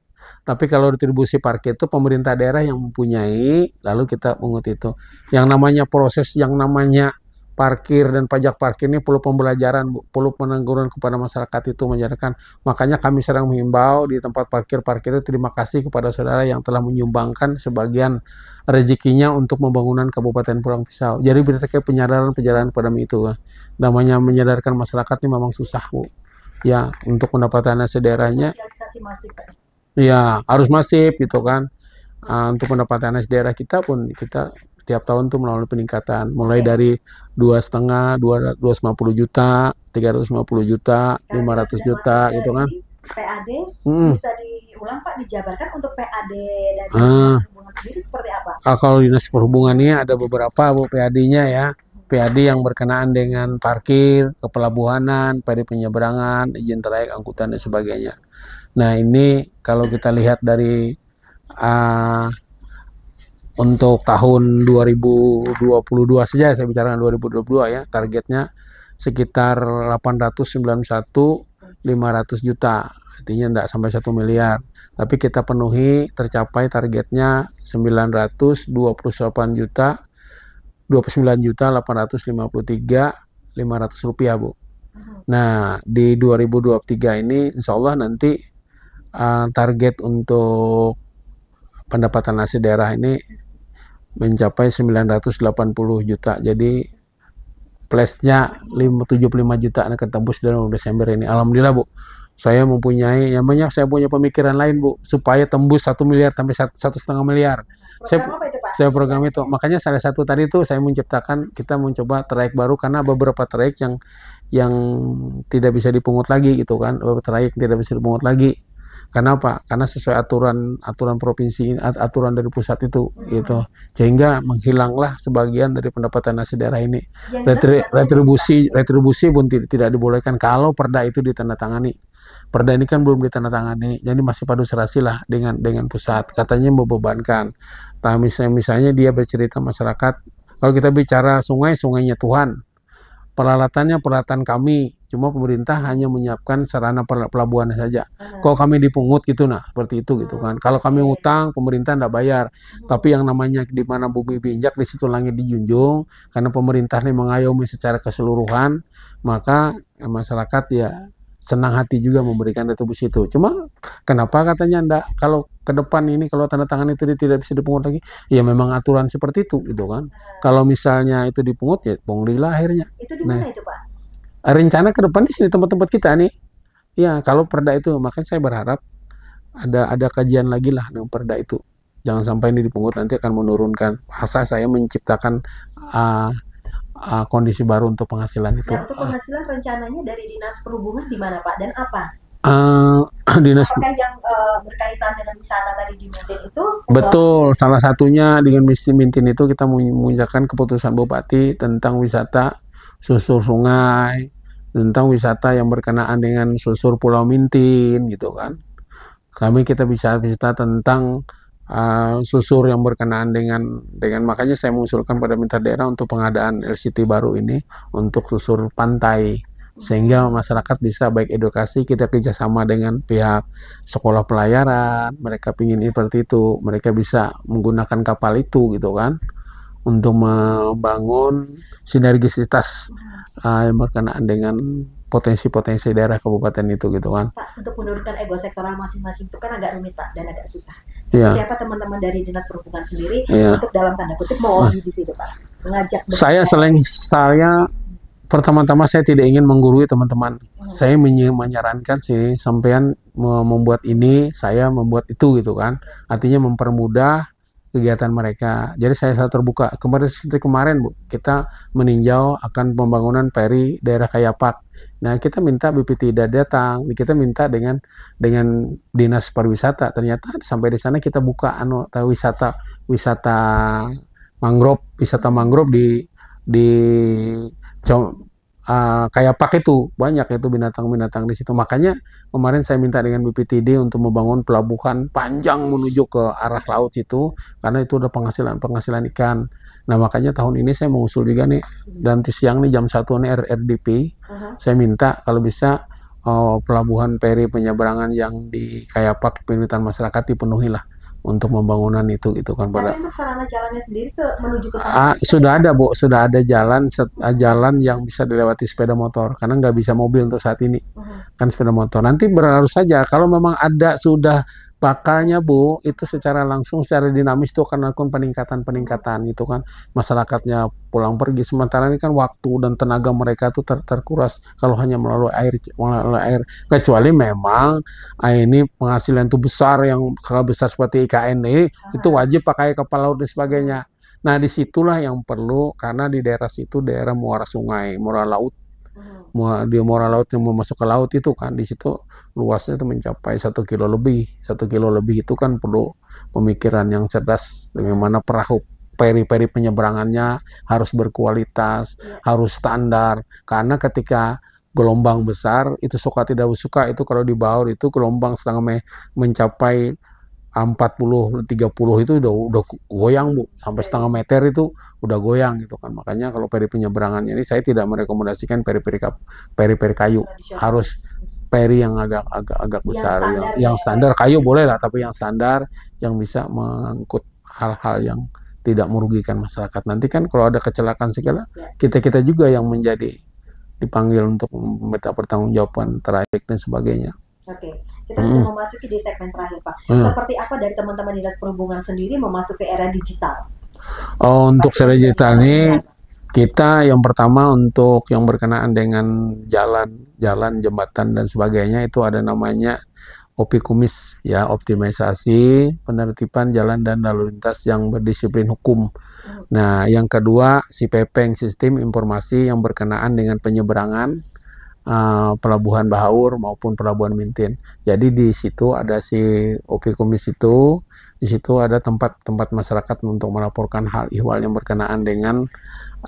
tapi kalau retribusi parkir itu pemerintah daerah yang mempunyai, lalu kita mengutip itu. Yang namanya proses, yang namanya parkir dan pajak parkir ini perlu pembelajaran, perlu peneguran kepada masyarakat itu menjadikan. Makanya kami sedang menghimbau di tempat parkir-parkir itu terima kasih kepada saudara yang telah menyumbangkan sebagian rezekinya untuk pembangunan Kabupaten Pulang Pisau. Jadi kayak penyadaran-penyadaran pada itu. Namanya menyadarkan masyarakat ini memang susah, Bu. Ya, untuk pendapatan sederhananya. ya harus masif gitu kan. Uh, untuk pendapatan daerah kita pun kita tiap tahun tuh melalui peningkatan mulai okay. dari dua setengah dua ratus lima puluh juta tiga ratus lima puluh juta lima ratus juta gitu kan PAD hmm. bisa diulang Pak dijabarkan untuk PAD dari hmm. dinas perhubungan sendiri seperti apa? Ah, kalau dinas perhubungan ini ada beberapa bu PAD-nya ya PAD yang berkenaan dengan parkir, kepelabuhanan, PAD penyeberangan, izin trayek angkutan dan sebagainya. Nah ini kalau kita lihat dari uh, untuk tahun 2022 saja saya bicara 2022 ya, targetnya sekitar 891 500 juta. Artinya tidak sampai 1 miliar. Tapi kita penuhi tercapai targetnya 928 juta 29 juta 853 500 rupiah Bu. Nah di 2023 ini insya Allah nanti uh, target untuk pendapatan asli daerah ini mencapai 980 juta. Jadi plusnya 75 juta akan tembus dalam Desember ini. Alhamdulillah Bu, saya mempunyai yang banyak saya punya pemikiran lain Bu supaya tembus 1 miliar sampai satu setengah miliar. Program saya, itu, Pak? saya program itu. Makanya salah satu tadi itu saya menciptakan kita mencoba trayek baru karena beberapa trayek yang yang tidak bisa dipungut lagi gitu kan, beberapa trayek tidak bisa dipungut lagi Kenapa? Karena sesuai aturan aturan provinsi aturan dari pusat itu hmm. gitu. Sehingga menghilanglah sebagian dari pendapatan nasi daerah ini. Retri, retribusi retribusi pun tidak dibolehkan kalau perda itu ditandatangani. Perda ini kan belum ditandatangani, jadi masih padu serasi lah dengan dengan pusat. Katanya membebankan. Nah, misalnya, misalnya dia bercerita masyarakat, kalau kita bicara sungai, sungainya Tuhan. Peralatannya peralatan kami, Cuma pemerintah hmm. hanya menyiapkan sarana pelabuhan saja. Hmm. Kalau kami dipungut gitu nah, seperti itu gitu kan. Kalau kami utang, pemerintah tidak bayar. Hmm. Tapi yang namanya di mana bumi pinjak di situ langit dijunjung karena pemerintah ini mengayomi secara keseluruhan, maka hmm. ya masyarakat ya senang hati juga memberikan retribusi itu. Cuma kenapa katanya anda kalau ke depan ini kalau tanda tangan itu tidak bisa dipungut lagi, ya memang aturan seperti itu gitu kan. Hmm. Kalau misalnya itu dipungut ya pungli lah akhirnya. Itu di mana nah, itu pak? rencana ke depan di sini tempat-tempat kita nih. Ya, kalau perda itu maka saya berharap ada ada kajian lagi lah dengan perda itu. Jangan sampai ini dipungut nanti akan menurunkan bahasa saya menciptakan uh, uh, kondisi baru untuk penghasilan itu. Nah, untuk penghasilan uh, rencananya dari Dinas Perhubungan di mana Pak dan apa? Uh, dinas Apakah yang uh, berkaitan dengan wisata tadi di Mintin itu betul salah satunya dengan misi Mintin itu kita mengucapkan keputusan Bupati tentang wisata susur sungai, tentang wisata yang berkenaan dengan susur Pulau Mintin gitu kan. Kami kita bisa wisata tentang uh, susur yang berkenaan dengan dengan makanya saya mengusulkan pada minta daerah untuk pengadaan LCT baru ini untuk susur pantai sehingga masyarakat bisa baik edukasi kita kerjasama dengan pihak sekolah pelayaran mereka pingin seperti itu mereka bisa menggunakan kapal itu gitu kan untuk membangun sinergisitas uh, yang berkenaan dengan potensi-potensi daerah kabupaten itu gitu kan. Pak, untuk menurunkan ego sektoral masing-masing itu kan agak rumit Pak dan agak susah. Seperti yeah. apa teman-teman dari dinas perhubungan sendiri yeah. untuk dalam tanda kutip mau nah. di situ Pak, mengajak. Saya selain saya pertama-tama saya tidak ingin menggurui teman-teman. Hmm. Saya menyarankan sih sampean membuat ini, saya membuat itu gitu kan. Artinya mempermudah kegiatan mereka. Jadi saya sangat terbuka. Kemarin seperti kemarin Bu, kita meninjau akan pembangunan peri daerah Kayapak. Nah, kita minta BPT tidak datang, kita minta dengan dengan Dinas Pariwisata. Ternyata sampai di sana kita buka anu wisata wisata mangrove, wisata mangrove di di uh, kayak pak itu banyak itu binatang-binatang di situ. Makanya kemarin saya minta dengan BPTD untuk membangun pelabuhan panjang menuju ke arah laut itu karena itu udah penghasilan penghasilan ikan. Nah makanya tahun ini saya mengusul juga nih dan siang nih jam satu nih RRDP, uh -huh. saya minta kalau bisa uh, pelabuhan peri penyeberangan yang di kayak pemerintahan masyarakat dipenuhi lah untuk pembangunan itu gitu kan pada untuk sarana jalannya sendiri ke menuju ke sana ah, sudah ada bu sudah ada jalan set, hmm. ah, jalan yang bisa dilewati sepeda motor karena nggak bisa mobil untuk saat ini uh hmm. -huh. kan sepeda motor nanti berlarut saja kalau memang ada sudah bakalnya Bu itu secara langsung secara dinamis tuh karena lakukan peningkatan-peningkatan gitu kan masyarakatnya pulang pergi sementara ini kan waktu dan tenaga mereka tuh ter terkuras kalau hanya melalui air melalui air kecuali memang air ah, ini penghasilan tuh besar yang kalau besar seperti IKN ini ah. itu wajib pakai kapal laut dan sebagainya nah disitulah yang perlu karena di daerah situ daerah muara sungai muara laut hmm. di muara laut yang mau masuk ke laut itu kan di situ luasnya itu mencapai satu kilo lebih. Satu kilo lebih itu kan perlu pemikiran yang cerdas bagaimana perahu peri-peri penyeberangannya harus berkualitas, iya. harus standar. Karena ketika gelombang besar itu suka tidak suka itu kalau di baur itu gelombang setengah mencapai 40 30 itu udah udah goyang Bu sampai iya, setengah iya. meter itu udah goyang gitu kan makanya kalau peri penyeberangannya ini saya tidak merekomendasikan peri-peri peri-peri kayu harus peri yang agak-agak agak besar, yang standar, yang, ya. standar kayu boleh lah, tapi yang standar yang bisa mengangkut hal-hal yang tidak merugikan masyarakat. Nanti kan kalau ada kecelakaan segala, kita ya. kita juga yang menjadi dipanggil untuk meminta pertanggungjawaban terakhir dan sebagainya. Oke, kita sudah hmm. memasuki di segmen terakhir Pak. Hmm. Seperti apa dari teman-teman dinas perhubungan sendiri memasuki era digital? Oh, untuk era digital ini kita yang pertama untuk yang berkenaan dengan jalan, jalan, jembatan dan sebagainya itu ada namanya opikumis ya optimisasi penertiban jalan dan lalu lintas yang berdisiplin hukum. Hmm. Nah, yang kedua si Pepeng sistem informasi yang berkenaan dengan penyeberangan uh, pelabuhan Bahaur maupun pelabuhan Mintin. Jadi di situ ada si opikumis itu, di situ ada tempat-tempat masyarakat untuk melaporkan hal ihwal yang berkenaan dengan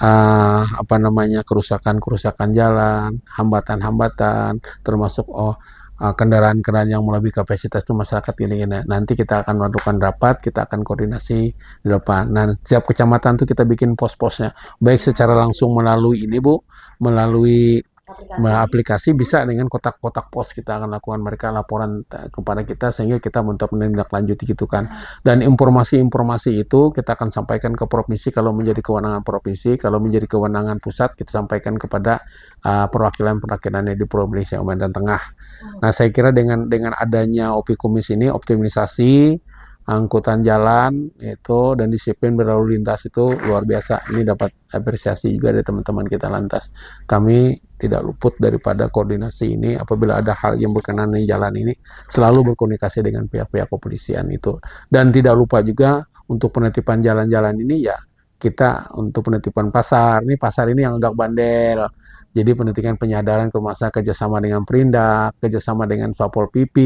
uh, apa namanya kerusakan-kerusakan jalan, hambatan-hambatan, termasuk oh ah, kendaraan-kendaraan yang melebihi kapasitas itu masyarakat ini, ini nanti kita akan melakukan rapat kita akan koordinasi di depan nah setiap kecamatan tuh kita bikin pos-posnya baik secara langsung melalui ini bu melalui aplikasi. aplikasi bisa dengan kotak-kotak pos kita akan lakukan mereka laporan eh, kepada kita sehingga kita menindaklanjuti gitu kan iya. dan informasi-informasi itu kita akan sampaikan ke provinsi kalau menjadi kewenangan provinsi kalau menjadi kewenangan pusat kita sampaikan kepada uh, perwakilan perwakilannya di provinsi Kalimantan Tengah. Hmm. Nah saya kira dengan dengan adanya opikumis ini optimisasi angkutan jalan itu dan disiplin berlalu lintas itu luar biasa. Ini dapat apresiasi juga dari teman-teman kita lantas. Kami tidak luput daripada koordinasi ini apabila ada hal yang berkenan di jalan ini selalu berkomunikasi dengan pihak-pihak kepolisian itu. Dan tidak lupa juga untuk penetipan jalan-jalan ini ya kita untuk penetipan pasar. Ini pasar ini yang agak bandel jadi pendidikan penyadaran ke masa kerjasama dengan Perindak, kerjasama dengan Sapol PP,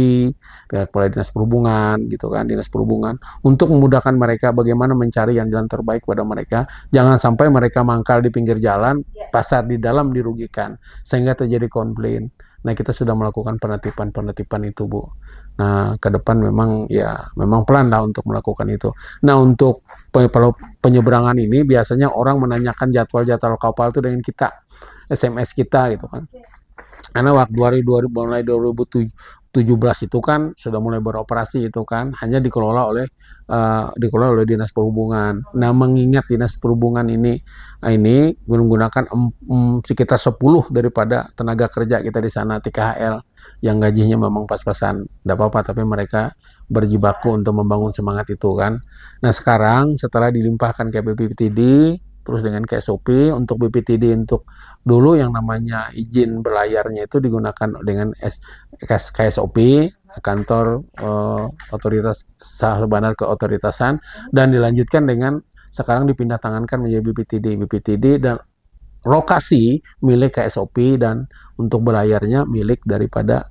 dengan Kepala Dinas Perhubungan, gitu kan, Dinas Perhubungan, untuk memudahkan mereka bagaimana mencari yang jalan terbaik pada mereka. Jangan sampai mereka mangkal di pinggir jalan, ya. pasar di dalam dirugikan, sehingga terjadi komplain. Nah, kita sudah melakukan penertiban-penertiban itu, Bu. Nah, ke depan memang ya memang pelan lah untuk melakukan itu. Nah, untuk penyeberangan ini biasanya orang menanyakan jadwal-jadwal kapal itu dengan kita. SMS kita gitu kan karena waktu ribu mulai 2017 itu kan sudah mulai beroperasi itu kan hanya dikelola oleh uh, dikelola oleh dinas perhubungan. Nah mengingat dinas perhubungan ini eh, ini menggunakan um, um, sekitar 10 daripada tenaga kerja kita di sana TKHL yang gajinya memang pas-pasan, tidak apa-apa tapi mereka berjibaku untuk membangun semangat itu kan. Nah sekarang setelah dilimpahkan ke BPPTD terus dengan KSOP untuk BPTD untuk dulu yang namanya izin berlayarnya itu digunakan dengan KSOP kantor eh, otoritas sahal bandar otoritasan dan dilanjutkan dengan sekarang dipindah tangankan menjadi BPTD BPTD dan lokasi milik KSOP dan untuk berlayarnya milik daripada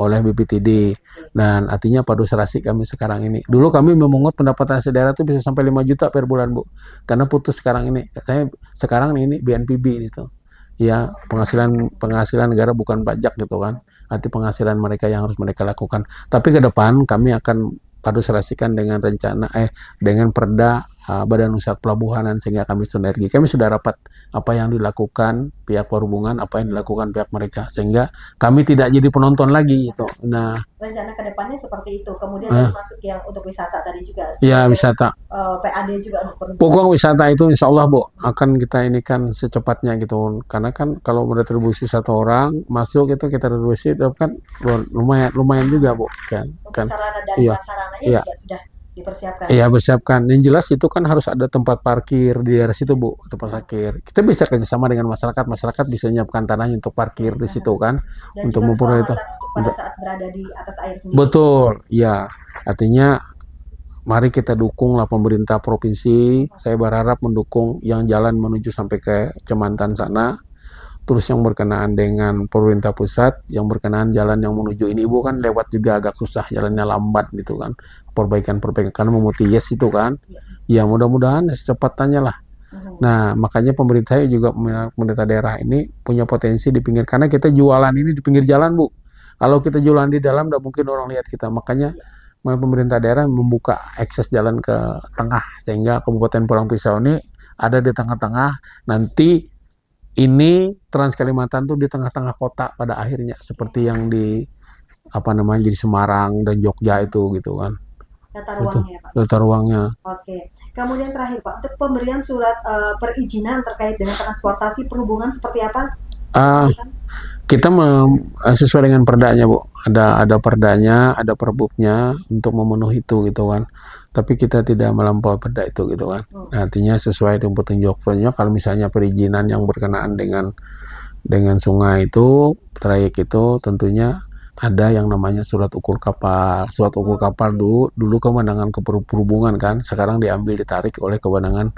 oleh BPTD dan artinya padu serasi kami sekarang ini. Dulu kami memungut pendapatan hasil daerah itu bisa sampai 5 juta per bulan, Bu. Karena putus sekarang ini. Saya sekarang ini BNPB tuh Ya, penghasilan penghasilan negara bukan pajak gitu kan. Arti penghasilan mereka yang harus mereka lakukan. Tapi ke depan kami akan padu serasikan dengan rencana eh dengan perda Uh, Badan Usaha Pelabuhanan sehingga kami sinergi. Kami sudah rapat apa yang dilakukan pihak perhubungan, apa yang dilakukan pihak mereka sehingga kami tidak jadi penonton lagi itu. Nah, rencana kedepannya seperti itu. Kemudian uh, masuk yang untuk wisata tadi juga. Iya wisata. Uh, eh, PAD juga untuk Pokok wisata itu Insya Allah bu akan kita ini kan secepatnya gitu. Karena kan kalau berdistribusi satu orang masuk itu kita distribusi kan lumayan lumayan juga bu kan. Untuk kan. Sarana dan iya. iya. sudah dipersiapkan. Iya, persiapkan. Yang jelas itu kan harus ada tempat parkir di daerah situ, Bu, tempat parkir. Kita bisa kerjasama dengan masyarakat, masyarakat bisa menyiapkan tanahnya untuk parkir di situ kan, Dan untuk memperoleh itu. Pada saat berada di atas air sendiri. Betul, ya. Artinya mari kita dukunglah pemerintah provinsi. Saya berharap mendukung yang jalan menuju sampai ke Cemantan sana terus yang berkenaan dengan pemerintah pusat, yang berkenaan jalan yang menuju ini ibu kan lewat juga agak susah jalannya lambat gitu kan, perbaikan-perbaikan karena memutih yes itu kan, iya. ya, mudah-mudahan secepatannya lah. Iya. Nah makanya pemerintah juga pemerintah daerah ini punya potensi di pinggir karena kita jualan ini di pinggir jalan bu. Kalau kita jualan di dalam, tidak mungkin orang lihat kita. Makanya iya. pemerintah daerah membuka akses jalan ke tengah sehingga Kabupaten Porang Pisau ini ada di tengah-tengah nanti ini Trans Kalimantan tuh di tengah-tengah kota pada akhirnya seperti yang di apa namanya jadi Semarang dan Jogja itu gitu kan. Tata ruangnya, Pak. Tata ruangnya. Oke. Kemudian terakhir, Pak, untuk pemberian surat uh, perizinan terkait dengan transportasi perhubungan seperti apa? Uh, kita eh, sesuai dengan perdanya, Bu. Ada ada perdanya, ada perbuknya untuk memenuhi itu gitu kan tapi kita tidak melampaui perda itu gitu kan. Oh. Nah, artinya sesuai dengan petunjuk-petunjuk kalau misalnya perizinan yang berkenaan dengan dengan sungai itu trayek itu tentunya ada yang namanya surat ukur kapal. Surat ukur hmm. kapal dulu dulu kewenangan keperhubungan kan, sekarang diambil ditarik oleh kewenangan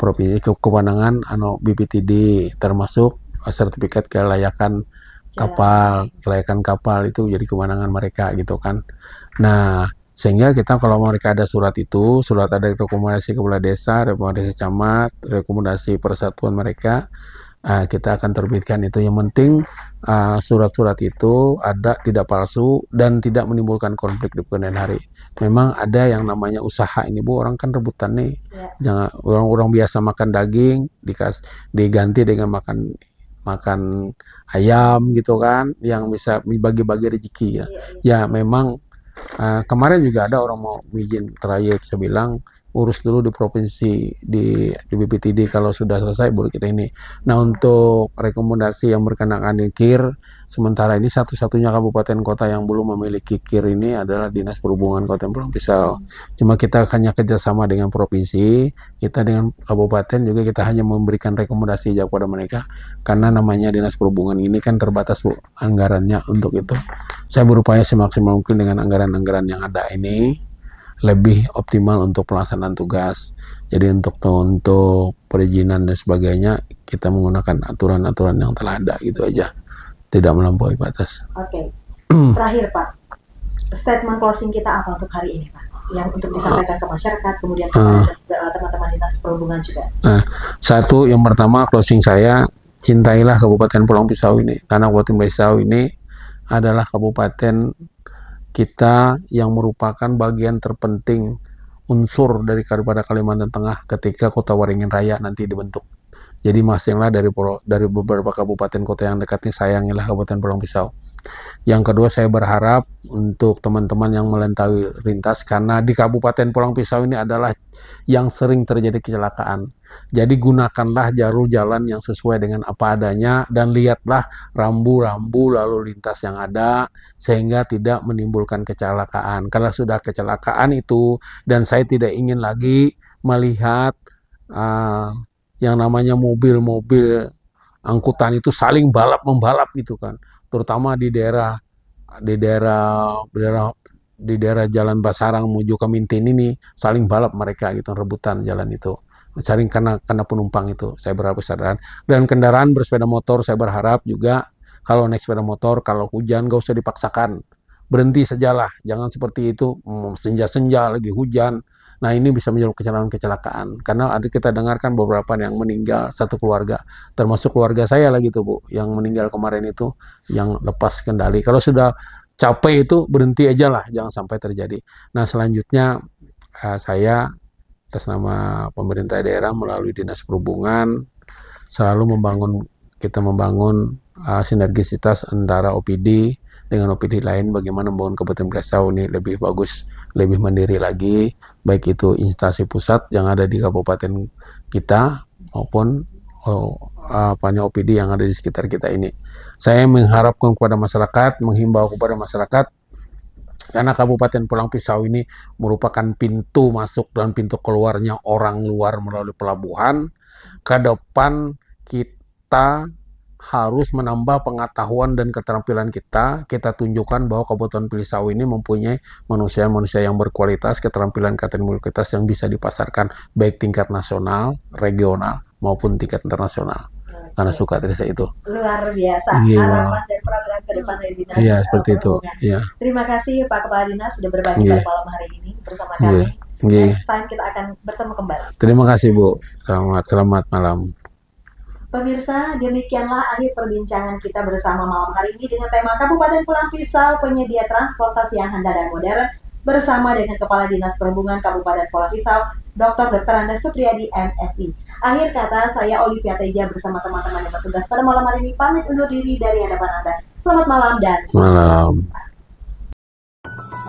provinsi ke kewenangan ano BPTD termasuk sertifikat kelayakan ya. kapal, kelayakan kapal itu jadi kewenangan mereka gitu kan. Nah, sehingga kita kalau mereka ada surat itu surat ada rekomendasi kepala desa rekomendasi camat rekomendasi persatuan mereka uh, kita akan terbitkan itu yang penting eh, surat-surat uh, itu ada tidak palsu dan tidak menimbulkan konflik di kemudian hari memang ada yang namanya usaha ini bu orang kan rebutan nih ya. jangan orang-orang biasa makan daging dikas diganti dengan makan makan ayam gitu kan yang bisa bagi-bagi rezeki ya. Ya, ya memang uh, kemarin juga ada orang mau izin trayek saya bilang urus dulu di provinsi di, di BPTD kalau sudah selesai baru kita ini. Nah untuk rekomendasi yang berkenaan dengan kir Sementara ini satu-satunya kabupaten kota yang belum memiliki KIR ini adalah Dinas Perhubungan Kota belum Pisau. Cuma kita hanya kerjasama dengan provinsi, kita dengan kabupaten juga kita hanya memberikan rekomendasi aja kepada mereka karena namanya Dinas Perhubungan ini kan terbatas bu anggarannya untuk itu. Saya berupaya semaksimal mungkin dengan anggaran-anggaran yang ada ini lebih optimal untuk pelaksanaan tugas. Jadi untuk untuk perizinan dan sebagainya kita menggunakan aturan-aturan yang telah ada gitu aja tidak melampaui batas. Oke. Okay. Hmm. Terakhir Pak, statement closing kita apa untuk hari ini Pak? yang untuk disampaikan ke masyarakat, kemudian ah. eh, teman-teman dinas perhubungan juga. Uh, satu yang pertama closing saya cintailah Kabupaten Pulau Pisau ini karena Kabupaten Pisau ini adalah kabupaten kita yang merupakan bagian terpenting unsur dari daripada Kalimantan Tengah ketika Kota Waringin Raya nanti dibentuk. Jadi masinglah dari dari beberapa kabupaten kota yang dekat ini sayangilah Kabupaten Pulau Pisau. Yang kedua saya berharap untuk teman-teman yang melintasi lintas karena di Kabupaten Pulau Pisau ini adalah yang sering terjadi kecelakaan. Jadi gunakanlah jalur jalan yang sesuai dengan apa adanya dan lihatlah rambu-rambu lalu lintas yang ada sehingga tidak menimbulkan kecelakaan. Karena sudah kecelakaan itu dan saya tidak ingin lagi melihat uh, yang namanya mobil-mobil angkutan itu saling balap membalap gitu kan terutama di daerah di daerah di daerah di daerah Jalan Basarang menuju ke Mintin ini saling balap mereka gitu rebutan jalan itu saling karena karena penumpang itu saya berharap kesadaran dan kendaraan bersepeda motor saya berharap juga kalau naik sepeda motor kalau hujan gak usah dipaksakan berhenti sajalah jangan seperti itu mm, senja-senja lagi hujan Nah ini bisa menyebabkan kecelakaan-kecelakaan karena ada kita dengarkan beberapa yang meninggal satu keluarga, termasuk keluarga saya lagi tuh bu, yang meninggal kemarin itu yang lepas kendali. Kalau sudah capek itu berhenti aja lah, jangan sampai terjadi. Nah selanjutnya uh, saya atas nama pemerintah daerah melalui dinas perhubungan selalu membangun kita membangun uh, sinergisitas antara OPD dengan opini lain bagaimana membangun Kabupaten Presau ini lebih bagus, lebih mandiri lagi, baik itu instansi pusat yang ada di kabupaten kita maupun oh, apanya OPD yang ada di sekitar kita ini. Saya mengharapkan kepada masyarakat, menghimbau kepada masyarakat karena Kabupaten Pulang Pisau ini merupakan pintu masuk dan pintu keluarnya orang luar melalui pelabuhan. Ke depan kita harus menambah pengetahuan dan keterampilan kita. Kita tunjukkan bahwa Kabupaten Pilisau ini mempunyai manusia-manusia yang berkualitas, keterampilan kualitas yang bisa dipasarkan baik tingkat nasional, regional maupun tingkat internasional. Oke. Karena suka terasa itu. Luar biasa. Iya. Harapan dan program ke depan dari dinas. Iya, seperti itu. Iya. Terima kasih Pak Kepala Dinas sudah berbagi yeah. malam hari ini bersama kami. Yeah. Yeah. Next time kita akan bertemu kembali. Terima kasih Bu. Selamat selamat malam. Pemirsa, demikianlah akhir perbincangan kita bersama malam hari ini dengan tema Kabupaten Pulang Pisau penyedia transportasi yang handal dan modern bersama dengan Kepala Dinas Perhubungan Kabupaten Pulang Pisau, Dr. Dr. Anda Supriyadi, MSI. Akhir kata, saya Olivia Teja bersama teman-teman yang bertugas pada malam hari ini pamit undur diri dari hadapan Anda. Selamat malam dan selamat malam. Selamat.